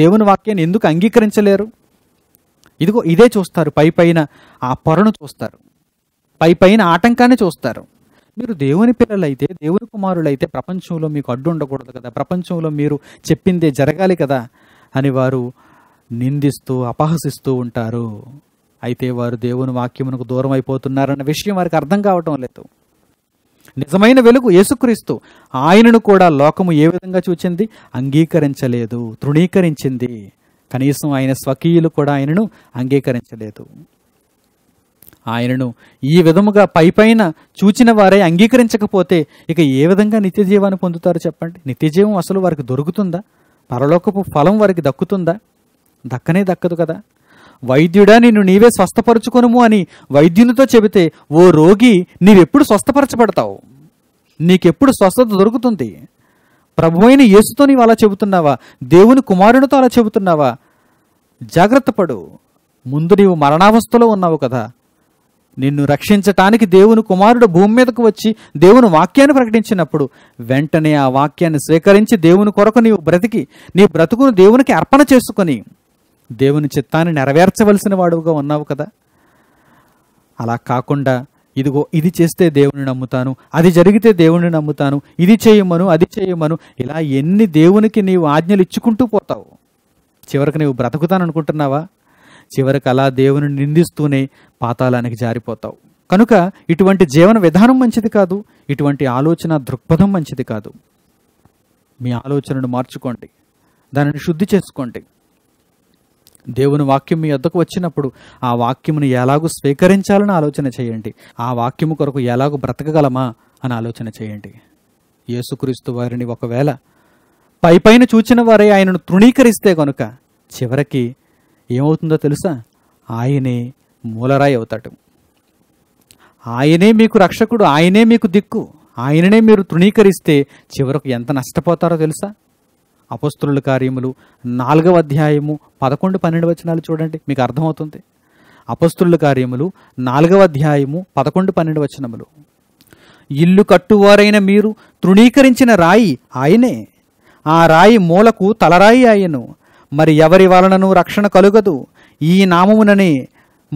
S1: దేవుని వాక్యాన్ని ఎందుకు అంగీకరించలేరు ఇదిగో ఇదే చూస్తారు పై పైన ఆ పొరను చూస్తారు పై పైన ఆటంకాన్ని చూస్తారు మీరు దేవుని పిల్లలైతే దేవుని కుమారులైతే ప్రపంచంలో మీకు అడ్డు ఉండకూడదు కదా ప్రపంచంలో మీరు చెప్పిందే జరగాలి కదా అని వారు నిందిస్తూ అపహసిస్తూ ఉంటారు అయితే వారు దేవుని వాక్యమునకు దూరం అయిపోతున్నారన్న విషయం వారికి అర్థం కావటం లేదు నిజమైన వెలుగు యేసుక్రీస్తు ఆయనను కూడా లోకము ఏ విధంగా చూచింది అంగీకరించలేదు తృణీకరించింది కనీసం ఆయన స్వకీయులు కూడా ఆయనను అంగీకరించలేదు ఆయనను ఈ విధముగా పైపైన చూచిన వారే అంగీకరించకపోతే ఇక ఏ విధంగా నిత్యజీవాన్ని పొందుతారో చెప్పండి నిత్యజీవం అసలు వారికి దొరుకుతుందా పరలోకపు ఫలం వారికి దక్కుతుందా దక్కనే దక్కదు కదా వైద్యుడా నిన్ను నీవే స్వస్థపరచుకొనుము అని వైద్యునితో చెబితే ఓ రోగి నీవెప్పుడు స్వస్థపరచబడతావు నీకెప్పుడు స్వస్థత దొరుకుతుంది ప్రభువైన యేసుతో నీవు అలా చెబుతున్నావా దేవుని కుమారునితో అలా చెబుతున్నావా జాగ్రత్త పడు ముందు నీవు మరణావస్థలో ఉన్నావు కదా నిన్ను రక్షించటానికి దేవుని కుమారుడు భూమి మీదకు వచ్చి దేవుని వాక్యాన్ని ప్రకటించినప్పుడు వెంటనే ఆ వాక్యాన్ని స్వీకరించి దేవుని కొరకు నీవు బ్రతికి నీ బ్రతుకును దేవునికి అర్పణ చేసుకొని దేవుని చిత్తాన్ని నెరవేర్చవలసిన వాడుగా ఉన్నావు కదా అలా కాకుండా ఇదిగో ఇది చేస్తే దేవుని నమ్ముతాను అది జరిగితే దేవుని నమ్ముతాను ఇది చేయమను అది చేయమను ఇలా ఎన్ని దేవునికి నీవు ఆజ్ఞలు ఇచ్చుకుంటూ పోతావు చివరికి నీవు బ్రతుకుతాను అనుకుంటున్నావా చివరికి అలా దేవుని నిందిస్తూనే పాతాళానికి జారిపోతావు కనుక ఇటువంటి జీవన విధానం మంచిది కాదు ఇటువంటి ఆలోచన దృక్పథం మంచిది కాదు మీ ఆలోచనను మార్చుకోండి దానిని శుద్ధి చేసుకోండి దేవుని వాక్యం మీ వద్దకు వచ్చినప్పుడు ఆ వాక్యమును ఎలాగూ స్వీకరించాలని ఆలోచన చేయండి ఆ వాక్యము కొరకు ఎలాగూ బ్రతకగలమా అని ఆలోచన చేయండి యేసుక్రీస్తు వారిని ఒకవేళ పై పైన చూచిన వారే ఆయనను తృణీకరిస్తే కనుక చివరికి ఏమవుతుందో తెలుసా ఆయనే మూలరాయి అవుతాడు ఆయనే మీకు రక్షకుడు ఆయనే మీకు దిక్కు ఆయననే మీరు తృణీకరిస్తే చివరకు ఎంత నష్టపోతారో తెలుసా అపస్తుల కార్యములు నాలుగవ అధ్యాయము పదకొండు పన్నెండు వచనాలు చూడండి మీకు అర్థమవుతుంది అపస్తుల కార్యములు నాలుగవ అధ్యాయము పదకొండు పన్నెండు వచనములు ఇల్లు కట్టువారైన మీరు తృణీకరించిన రాయి ఆయనే ఆ రాయి మూలకు తలరాయి ఆయను మరి ఎవరి వలనను రక్షణ కలుగదు ఈ నామముననే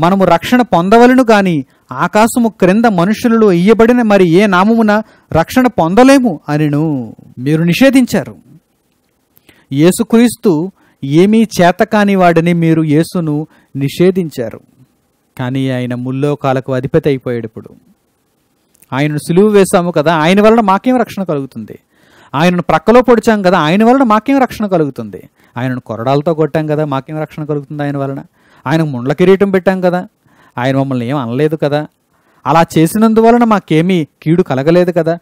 S1: మనము రక్షణ పొందవలను గాని ఆకాశము క్రింద మనుషులలో ఇయ్యబడిన మరి ఏ నామమున రక్షణ పొందలేము అనిను మీరు నిషేధించారు యేసుక్రీస్తు ఏమీ చేతకానివాడని మీరు యేసును నిషేధించారు కానీ ఆయన ముల్లోకాలకు అధిపతి అయిపోయేటప్పుడు ఆయనను సులువు వేశాము కదా ఆయన వలన మాకేం రక్షణ కలుగుతుంది ఆయనను ప్రక్కలో పొడిచాం కదా ఆయన వలన మాకేం రక్షణ కలుగుతుంది ఆయనను కొరడాలతో కొట్టాం కదా మాకేం రక్షణ కలుగుతుంది ఆయన వలన ఆయనకు ముండ్ల కిరీటం పెట్టాం కదా ఆయన మమ్మల్ని ఏం అనలేదు కదా అలా చేసినందువలన మాకేమీ కీడు కలగలేదు కదా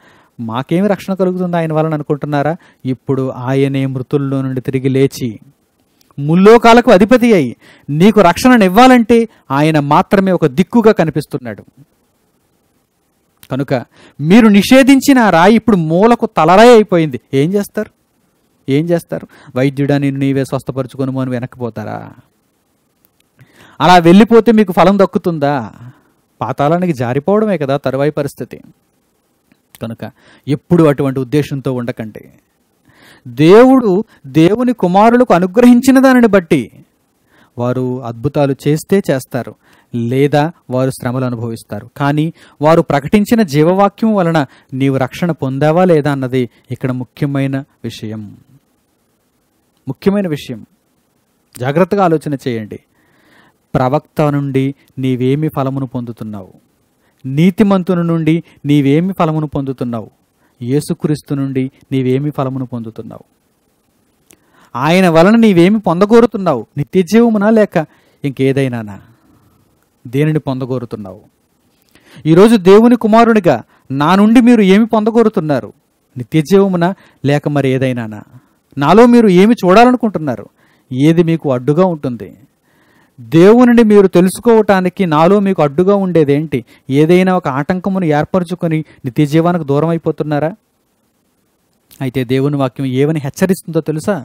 S1: మాకేమి రక్షణ కలుగుతుంది ఆయన వలన అనుకుంటున్నారా ఇప్పుడు ఆయనే మృతుల్లో నుండి తిరిగి లేచి ముల్లోకాలకు అధిపతి అయి నీకు రక్షణను ఇవ్వాలంటే ఆయన మాత్రమే ఒక దిక్కుగా కనిపిస్తున్నాడు కనుక మీరు నిషేధించిన రాయి ఇప్పుడు మూలకు తలరాయి అయిపోయింది ఏం చేస్తారు ఏం చేస్తారు వైద్యుడా నేను నీవే స్వస్థపరుచుకొని అని వెనక్కిపోతారా అలా వెళ్ళిపోతే మీకు ఫలం దక్కుతుందా పాతాళానికి జారిపోవడమే కదా తరువాయి పరిస్థితి కనుక ఎప్పుడు అటువంటి ఉద్దేశంతో ఉండకండి దేవుడు దేవుని కుమారులకు అనుగ్రహించిన దానిని బట్టి వారు అద్భుతాలు చేస్తే చేస్తారు లేదా వారు శ్రమలు అనుభవిస్తారు కానీ వారు ప్రకటించిన జీవవాక్యం వలన నీవు రక్షణ పొందావా లేదా అన్నది ఇక్కడ ముఖ్యమైన విషయం ముఖ్యమైన విషయం జాగ్రత్తగా ఆలోచన చేయండి ప్రవక్త నుండి నీవేమి ఫలమును పొందుతున్నావు నీతిమంతుని నుండి నీవేమి ఫలమును పొందుతున్నావు యేసుక్రీస్తు నుండి నీవేమి ఫలమును పొందుతున్నావు ఆయన వలన నీవేమి పొందగోరుతున్నావు నిత్యజీవమునా లేక ఇంకేదైనానా దేనిని పొందగోరుతున్నావు ఈరోజు దేవుని కుమారునిగా నా నుండి మీరు ఏమి పొందగోరుతున్నారు నిత్యజీవమునా లేక మరి ఏదైనానా నాలో మీరు ఏమి చూడాలనుకుంటున్నారు ఏది మీకు అడ్డుగా ఉంటుంది దేవునిని మీరు తెలుసుకోవటానికి నాలో మీకు అడ్డుగా ఉండేదేంటి ఏదైనా ఒక ఆటంకమును ఏర్పరచుకొని నిత్య జీవానికి దూరం అయిపోతున్నారా అయితే దేవుని వాక్యం ఏమని హెచ్చరిస్తుందో తెలుసా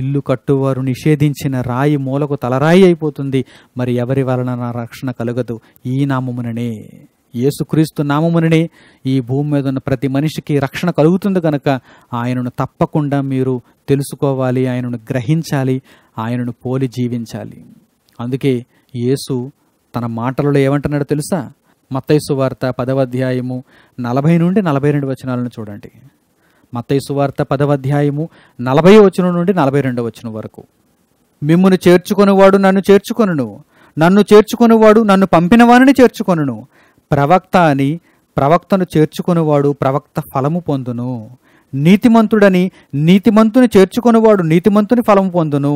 S1: ఇల్లు కట్టువారు నిషేధించిన రాయి మూలకు తలరాయి అయిపోతుంది మరి ఎవరి వలన నా రక్షణ కలగదు ఈ నామముననే యేసుక్రీస్తు నామముననే ఈ భూమి మీద ఉన్న ప్రతి మనిషికి రక్షణ కలుగుతుంది కనుక ఆయనను తప్పకుండా మీరు తెలుసుకోవాలి ఆయనను గ్రహించాలి ఆయనను పోలి జీవించాలి అందుకే యేసు తన మాటలలో ఏమంటున్నాడో తెలుసా మత్తైసు వార్త పదవ అధ్యాయము నలభై నుండి నలభై రెండు వచనాలను చూడండి మత్తైసు వార్త పదవ అధ్యాయము నలభై వచనం నుండి నలభై రెండు వచనం వరకు మిమ్మల్ని చేర్చుకునేవాడు నన్ను చేర్చుకొనును నన్ను చేర్చుకునేవాడు నన్ను పంపిన వారిని చేర్చుకొనును ప్రవక్త అని ప్రవక్తను చేర్చుకునేవాడు ప్రవక్త ఫలము పొందును నీతిమంతుడని నీతిమంతుని వాడు నీతిమంతుని ఫలం పొందును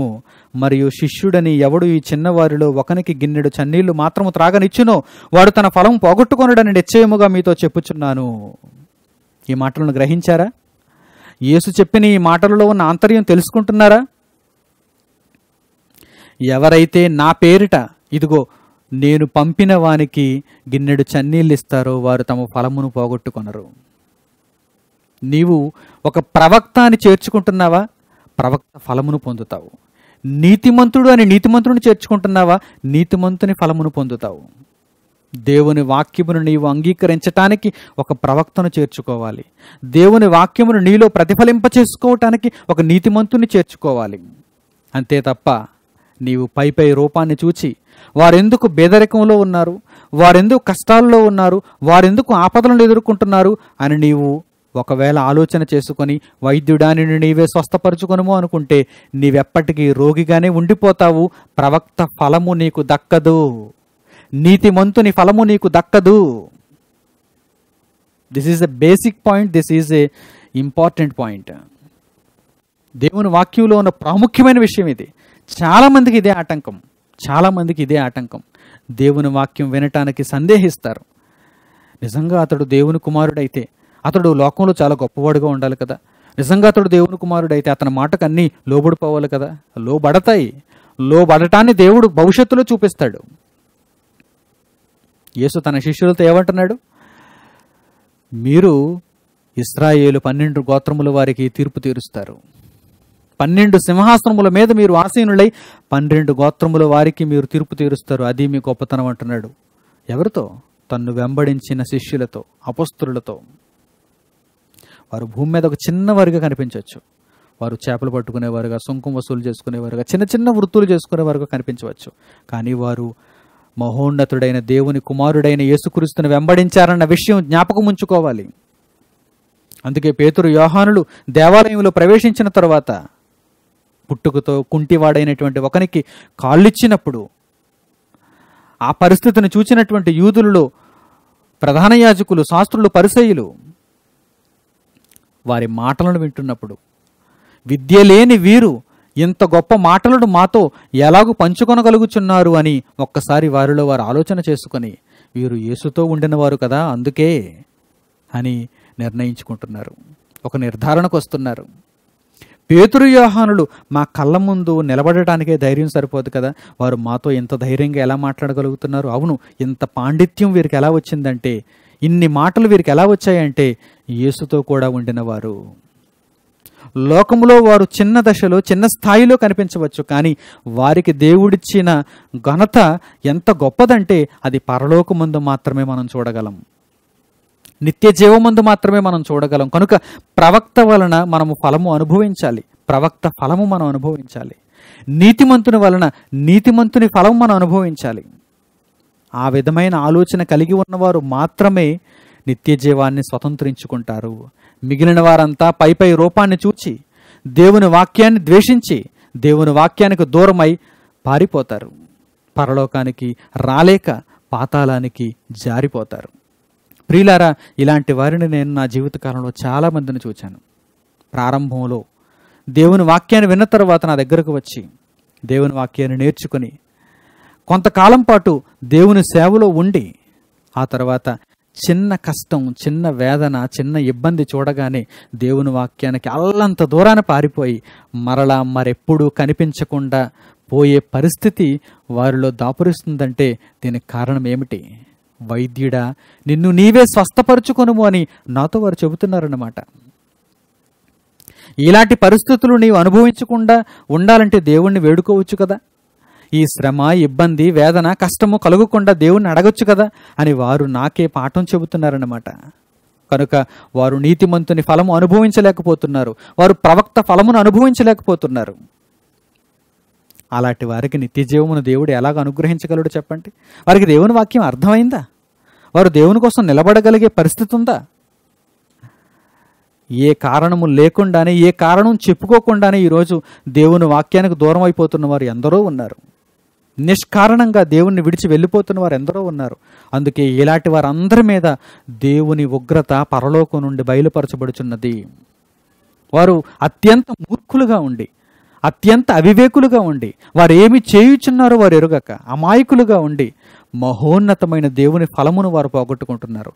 S1: మరియు శిష్యుడని ఎవడు ఈ చిన్నవారిలో ఒకనికి గిన్నెడు చన్నీళ్లు మాత్రము త్రాగనిచ్చునో వాడు తన ఫలం పోగొట్టుకొనడని నిశ్చయముగా మీతో చెప్పుచున్నాను ఈ మాటలను గ్రహించారా యేసు చెప్పిన ఈ మాటలలో ఉన్న ఆంతర్యం తెలుసుకుంటున్నారా ఎవరైతే నా పేరిట ఇదిగో నేను పంపిన వానికి గిన్నెడు చన్నీళ్ళు ఇస్తారో వారు తమ ఫలమును పోగొట్టుకొనరు నీవు ఒక ప్రవక్త అని చేర్చుకుంటున్నావా ప్రవక్త ఫలమును పొందుతావు నీతిమంతుడు అని నీతిమంతుడిని చేర్చుకుంటున్నావా నీతిమంతుని ఫలమును పొందుతావు దేవుని వాక్యమును నీవు అంగీకరించటానికి ఒక ప్రవక్తను చేర్చుకోవాలి దేవుని వాక్యమును నీలో ప్రతిఫలింప చేసుకోవటానికి ఒక నీతిమంతుని చేర్చుకోవాలి అంతే తప్ప నీవు పైపై రూపాన్ని చూచి వారెందుకు బేదరికంలో ఉన్నారు వారెందుకు కష్టాల్లో ఉన్నారు వారెందుకు ఆపదలను ఎదుర్కొంటున్నారు అని నీవు ఒకవేళ ఆలోచన చేసుకొని వైద్యుడా నీవే స్వస్థపరుచుకొనుము అనుకుంటే నీవెప్పటికీ రోగిగానే ఉండిపోతావు ప్రవక్త ఫలము నీకు దక్కదు నీతిమంతుని ఫలము నీకు దక్కదు this is a basic point this is a important point దేవుని వాక్యంలో ఉన్న ప్రాముఖ్యమైన విషయం ఇది చాలామందికి ఇదే ఆటంకం చాలామందికి ఇదే ఆటంకం దేవుని వాక్యం వినటానికి సందేహిస్తారు నిజంగా అతడు దేవుని కుమారుడైతే అతడు లోకంలో చాలా గొప్పవాడుగా ఉండాలి కదా నిజంగా అతడు దేవుని కుమారుడు అయితే అతని మాటకు అన్నీ లోబడిపోవాలి కదా లోబడతాయి లోబడటాన్ని దేవుడు భవిష్యత్తులో చూపిస్తాడు యేసు తన శిష్యులతో ఏమంటున్నాడు మీరు ఇస్రాయేలు పన్నెండు గోత్రముల వారికి తీర్పు తీరుస్తారు పన్నెండు సింహాసనముల మీద మీరు ఆసీనులై పన్నెండు గోత్రముల వారికి మీరు తీర్పు తీరుస్తారు అది మీ గొప్పతనం అంటున్నాడు ఎవరితో తన్ను వెంబడించిన శిష్యులతో అపస్తులతో వారు భూమి మీద ఒక చిన్న వారిగా కనిపించవచ్చు వారు చేపలు పట్టుకునేవారుగా సుంకం వసూలు చేసుకునేవారుగా చిన్న చిన్న వృత్తులు చేసుకునేవారుగా కనిపించవచ్చు కానీ వారు మహోన్నతుడైన దేవుని కుమారుడైన యేసుక్రీస్తుని వెంబడించారన్న విషయం జ్ఞాపకం ఉంచుకోవాలి అందుకే పేతురు యోహానులు దేవాలయంలో ప్రవేశించిన తర్వాత పుట్టుకతో కుంటివాడైనటువంటి ఒకనికి కాళ్ళిచ్చినప్పుడు ఆ పరిస్థితిని చూచినటువంటి యూదులలో ప్రధాన యాజకులు శాస్త్రులు పరిసయులు వారి మాటలను వింటున్నప్పుడు విద్య లేని వీరు ఇంత గొప్ప మాటలను మాతో ఎలాగూ పంచుకొనగలుగుచున్నారు అని ఒక్కసారి వారిలో వారు ఆలోచన చేసుకొని వీరు యేసుతో ఉండినవారు కదా అందుకే అని నిర్ణయించుకుంటున్నారు ఒక నిర్ధారణకు వస్తున్నారు పేతురు వ్యవహానులు మా కళ్ళ ముందు నిలబడటానికే ధైర్యం సరిపోదు కదా వారు మాతో ఇంత ధైర్యంగా ఎలా మాట్లాడగలుగుతున్నారు అవును ఇంత పాండిత్యం వీరికి ఎలా వచ్చిందంటే ఇన్ని మాటలు వీరికి ఎలా వచ్చాయంటే యేసుతో కూడా ఉండిన వారు లోకంలో వారు చిన్న దశలో చిన్న స్థాయిలో కనిపించవచ్చు కానీ వారికి దేవుడిచ్చిన ఘనత ఎంత గొప్పదంటే అది పరలోకముందు మాత్రమే మనం చూడగలం నిత్య జీవమందు మాత్రమే మనం చూడగలం కనుక ప్రవక్త వలన మనము ఫలము అనుభవించాలి ప్రవక్త ఫలము మనం అనుభవించాలి నీతిమంతుని వలన నీతిమంతుని ఫలము మనం అనుభవించాలి ఆ విధమైన ఆలోచన కలిగి ఉన్నవారు మాత్రమే నిత్య జీవాన్ని స్వతంత్రించుకుంటారు మిగిలిన వారంతా పైపై రూపాన్ని చూచి దేవుని వాక్యాన్ని ద్వేషించి దేవుని వాక్యానికి దూరమై పారిపోతారు పరలోకానికి రాలేక పాతాళానికి జారిపోతారు ప్రియులారా ఇలాంటి వారిని నేను నా జీవితకాలంలో చాలామందిని చూచాను ప్రారంభంలో దేవుని వాక్యాన్ని విన్న తర్వాత నా దగ్గరకు వచ్చి దేవుని వాక్యాన్ని నేర్చుకుని కొంతకాలం పాటు దేవుని సేవలో ఉండి ఆ తర్వాత చిన్న కష్టం చిన్న వేదన చిన్న ఇబ్బంది చూడగానే దేవుని వాక్యానికి అల్లంత దూరాన పారిపోయి మరలా మరెప్పుడూ కనిపించకుండా పోయే పరిస్థితి వారిలో దాపురిస్తుందంటే దీనికి కారణం ఏమిటి వైద్యుడా నిన్ను నీవే స్వస్థపరుచుకొనుము అని నాతో వారు చెబుతున్నారన్నమాట ఇలాంటి పరిస్థితులు నీవు అనుభవించకుండా ఉండాలంటే దేవుణ్ణి వేడుకోవచ్చు కదా ఈ శ్రమ ఇబ్బంది వేదన కష్టము కలుగకుండా దేవుణ్ణి అడగొచ్చు కదా అని వారు నాకే పాఠం చెబుతున్నారన్నమాట కనుక వారు నీతిమంతుని ఫలము అనుభవించలేకపోతున్నారు వారు ప్రవక్త ఫలమును అనుభవించలేకపోతున్నారు అలాంటి వారికి నిత్య జీవమును దేవుడు ఎలాగ అనుగ్రహించగలడు చెప్పండి వారికి దేవుని వాక్యం అర్థమైందా వారు దేవుని కోసం నిలబడగలిగే పరిస్థితి ఉందా ఏ కారణము లేకుండానే ఏ కారణం చెప్పుకోకుండానే ఈరోజు దేవుని వాక్యానికి దూరం అయిపోతున్న వారు ఎందరో ఉన్నారు నిష్కారణంగా దేవుణ్ణి విడిచి వెళ్ళిపోతున్న వారు ఎందరో ఉన్నారు అందుకే ఇలాంటి వారందరి మీద దేవుని ఉగ్రత పరలోకం నుండి బయలుపరచబడుచున్నది వారు అత్యంత మూర్ఖులుగా ఉండి అత్యంత అవివేకులుగా ఉండి వారు ఏమి చేయుచున్నారో వారు ఎరుగక అమాయకులుగా ఉండి మహోన్నతమైన దేవుని ఫలమును వారు పోగొట్టుకుంటున్నారు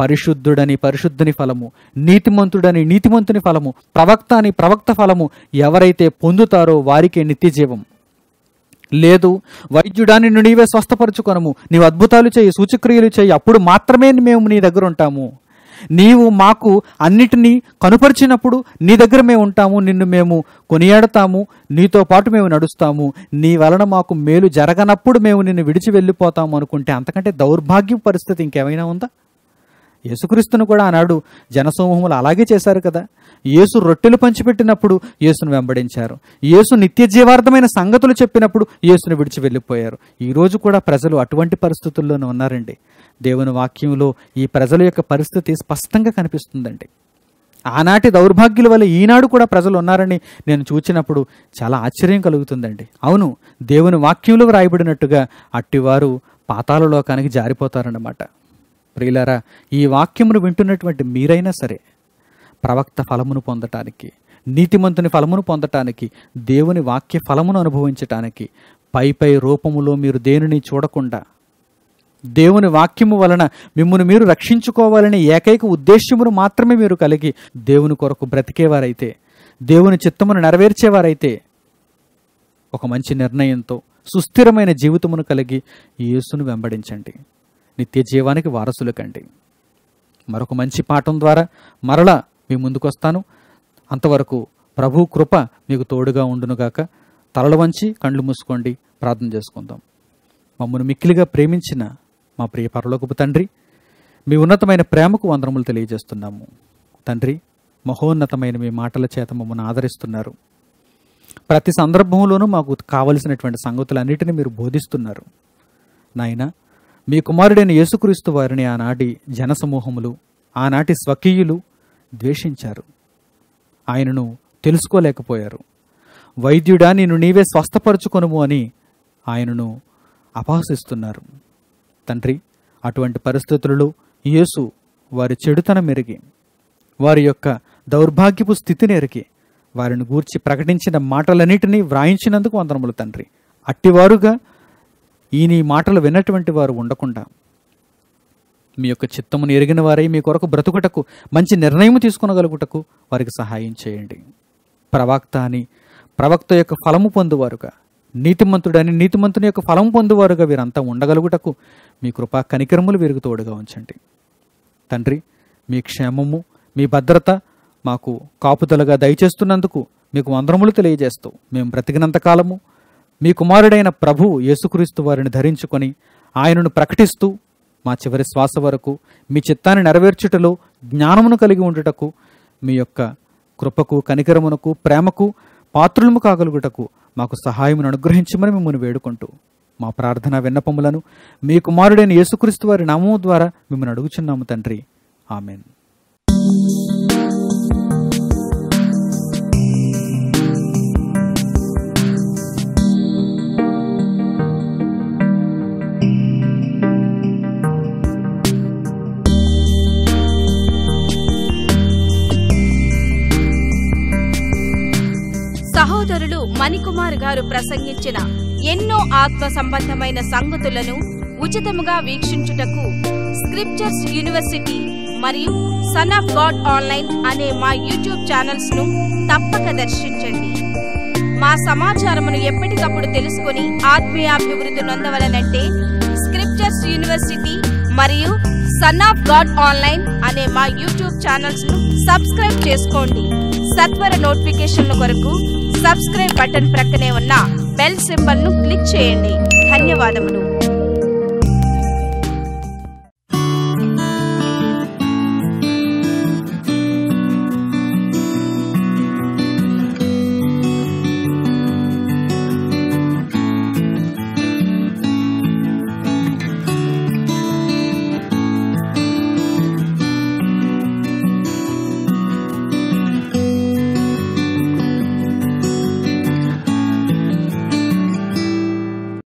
S1: పరిశుద్ధుడని పరిశుద్ధుని ఫలము నీతిమంతుడని నీతిమంతుని ఫలము ప్రవక్త అని ప్రవక్త ఫలము ఎవరైతే పొందుతారో వారికే నిత్యజీవం లేదు వైద్యుడా నిన్ను నీవే స్వస్థపరచుకొనము నీవు అద్భుతాలు చేయి సూచక్రియలు చేయి అప్పుడు మాత్రమే మేము నీ దగ్గర ఉంటాము నీవు మాకు అన్నిటినీ కనుపరిచినప్పుడు నీ దగ్గర మేము ఉంటాము నిన్ను మేము కొనియాడతాము నీతో పాటు మేము నడుస్తాము నీ వలన మాకు మేలు జరగనప్పుడు మేము నిన్ను విడిచి వెళ్ళిపోతాము అనుకుంటే అంతకంటే దౌర్భాగ్య పరిస్థితి ఇంకేమైనా ఉందా యేసుక్రీస్తును కూడా ఆనాడు జనసమూహములు అలాగే చేశారు కదా యేసు రొట్టెలు పంచిపెట్టినప్పుడు యేసును వెంబడించారు యేసు నిత్య జీవార్థమైన సంగతులు చెప్పినప్పుడు యేసును విడిచి వెళ్ళిపోయారు ఈరోజు కూడా ప్రజలు అటువంటి పరిస్థితుల్లోనే ఉన్నారండి దేవుని వాక్యంలో ఈ ప్రజల యొక్క పరిస్థితి స్పష్టంగా కనిపిస్తుందండి ఆనాటి దౌర్భాగ్యుల వల్ల ఈనాడు కూడా ప్రజలు ఉన్నారని నేను చూచినప్పుడు చాలా ఆశ్చర్యం కలుగుతుందండి అవును దేవుని వాక్యంలో రాయబడినట్టుగా అట్టివారు పాతాల లోకానికి జారిపోతారన్నమాట ప్రియులారా ఈ వాక్యమును వింటున్నటువంటి మీరైనా సరే ప్రవక్త ఫలమును పొందటానికి నీతిమంతుని ఫలమును పొందటానికి దేవుని వాక్య ఫలమును అనుభవించటానికి పై పై రూపములో మీరు దేనిని చూడకుండా దేవుని వాక్యము వలన మిమ్మల్ని మీరు రక్షించుకోవాలనే ఏకైక ఉద్దేశ్యమును మాత్రమే మీరు కలిగి దేవుని కొరకు బ్రతికేవారైతే దేవుని చిత్తమును నెరవేర్చేవారైతే ఒక మంచి నిర్ణయంతో సుస్థిరమైన జీవితమును కలిగి యేసును వెంబడించండి నిత్య జీవానికి వారసులు కండి మరొక మంచి పాఠం ద్వారా మరలా మీ ముందుకొస్తాను అంతవరకు ప్రభు కృప మీకు తోడుగా ఉండునుగాక తలలు వంచి కండ్లు మూసుకోండి ప్రార్థన చేసుకుందాం మమ్మల్ని మిక్కిలిగా ప్రేమించిన మా ప్రియ పరలోకపు తండ్రి మీ ఉన్నతమైన ప్రేమకు వందనములు తెలియజేస్తున్నాము తండ్రి మహోన్నతమైన మీ మాటల చేత మమ్మల్ని ఆదరిస్తున్నారు ప్రతి సందర్భంలోనూ మాకు కావలసినటువంటి సంగతులన్నిటిని మీరు బోధిస్తున్నారు నాయనా మీ కుమారుడైన యేసుక్రీస్తు వారిని ఆనాటి జనసమూహములు ఆనాటి స్వకీయులు ద్వేషించారు ఆయనను తెలుసుకోలేకపోయారు వైద్యుడా నేను నీవే స్వస్థపరచుకొనుము అని ఆయనను అపహసిస్తున్నారు తండ్రి అటువంటి పరిస్థితులలో యేసు వారి చెడుతనం మెరిగి వారి యొక్క దౌర్భాగ్యపు స్థితిని ఎరిగి వారిని గూర్చి ప్రకటించిన మాటలన్నిటినీ వ్రాయించినందుకు వందనములు తండ్రి అట్టివారుగా ఈయన ఈ మాటలు విన్నటువంటి వారు ఉండకుండా మీ యొక్క చిత్తమును ఎరిగిన వారై మీ కొరకు బ్రతుకుటకు మంచి నిర్ణయం తీసుకునగలుగుటకు వారికి సహాయం చేయండి ప్రవక్త అని ప్రవక్త యొక్క ఫలము పొందువారుగా నీతిమంతుడని నీతిమంతుని యొక్క ఫలం పొందువారుగా వీరంతా ఉండగలుగుటకు మీ కృపా కనికరములు వీరికి తోడుగా ఉంచండి తండ్రి మీ క్షేమము మీ భద్రత మాకు కాపుదలుగా దయచేస్తున్నందుకు మీకు వందరములు తెలియజేస్తూ మేము బ్రతికినంత కాలము మీ కుమారుడైన ప్రభు యేసుక్రీస్తు వారిని ధరించుకొని ఆయనను ప్రకటిస్తూ మా చివరి శ్వాస వరకు మీ చిత్తాన్ని నెరవేర్చుటలో జ్ఞానమును కలిగి ఉండుటకు మీ యొక్క కృపకు కనికరమునకు ప్రేమకు పాత్రులము కాగలుగుటకు మాకు సహాయమును అనుగ్రహించమని మిమ్మల్ని వేడుకుంటూ మా ప్రార్థన విన్నపములను మీ కుమారుడైన యేసుక్రీస్తు వారి నామము ద్వారా మిమ్మల్ని అడుగుచున్నాము తండ్రి ఆమెన్ సహోదరులు మణికుమార్ గారు ప్రసంగించిన ఎన్నో ఆత్మ సంబంధమైన సంగతులను ఉచితముగా వీక్షించుటకు స్క్రిప్చర్స్ యూనివర్సిటీ మరియు సన్ ఆఫ్ గాడ్ ఆన్లైన్ అనే మా యూట్యూబ్ ఛానల్స్ ను తప్పక దర్శించండి మా సమాచారమును ఎప్పటికప్పుడు తెలుసుకుని ఆత్మీయాభివృద్ధి నొందవలనంటే స్క్రిప్చర్స్ యూనివర్సిటీ మరియు సన్ ఆఫ్ గాడ్ ఆన్లైన్ అనే మా యూట్యూబ్ ఛానల్స్ ను సబ్స్క్రైబ్ చేసుకోండి సత్వర నోటిఫికేషన్ల కొరకు సబ్స్క్రైబ్ బటన్ ప్రక్కనే ఉన్న బెల్ సింబల్ ను క్లిక్ చేయండి ధన్యవాదములు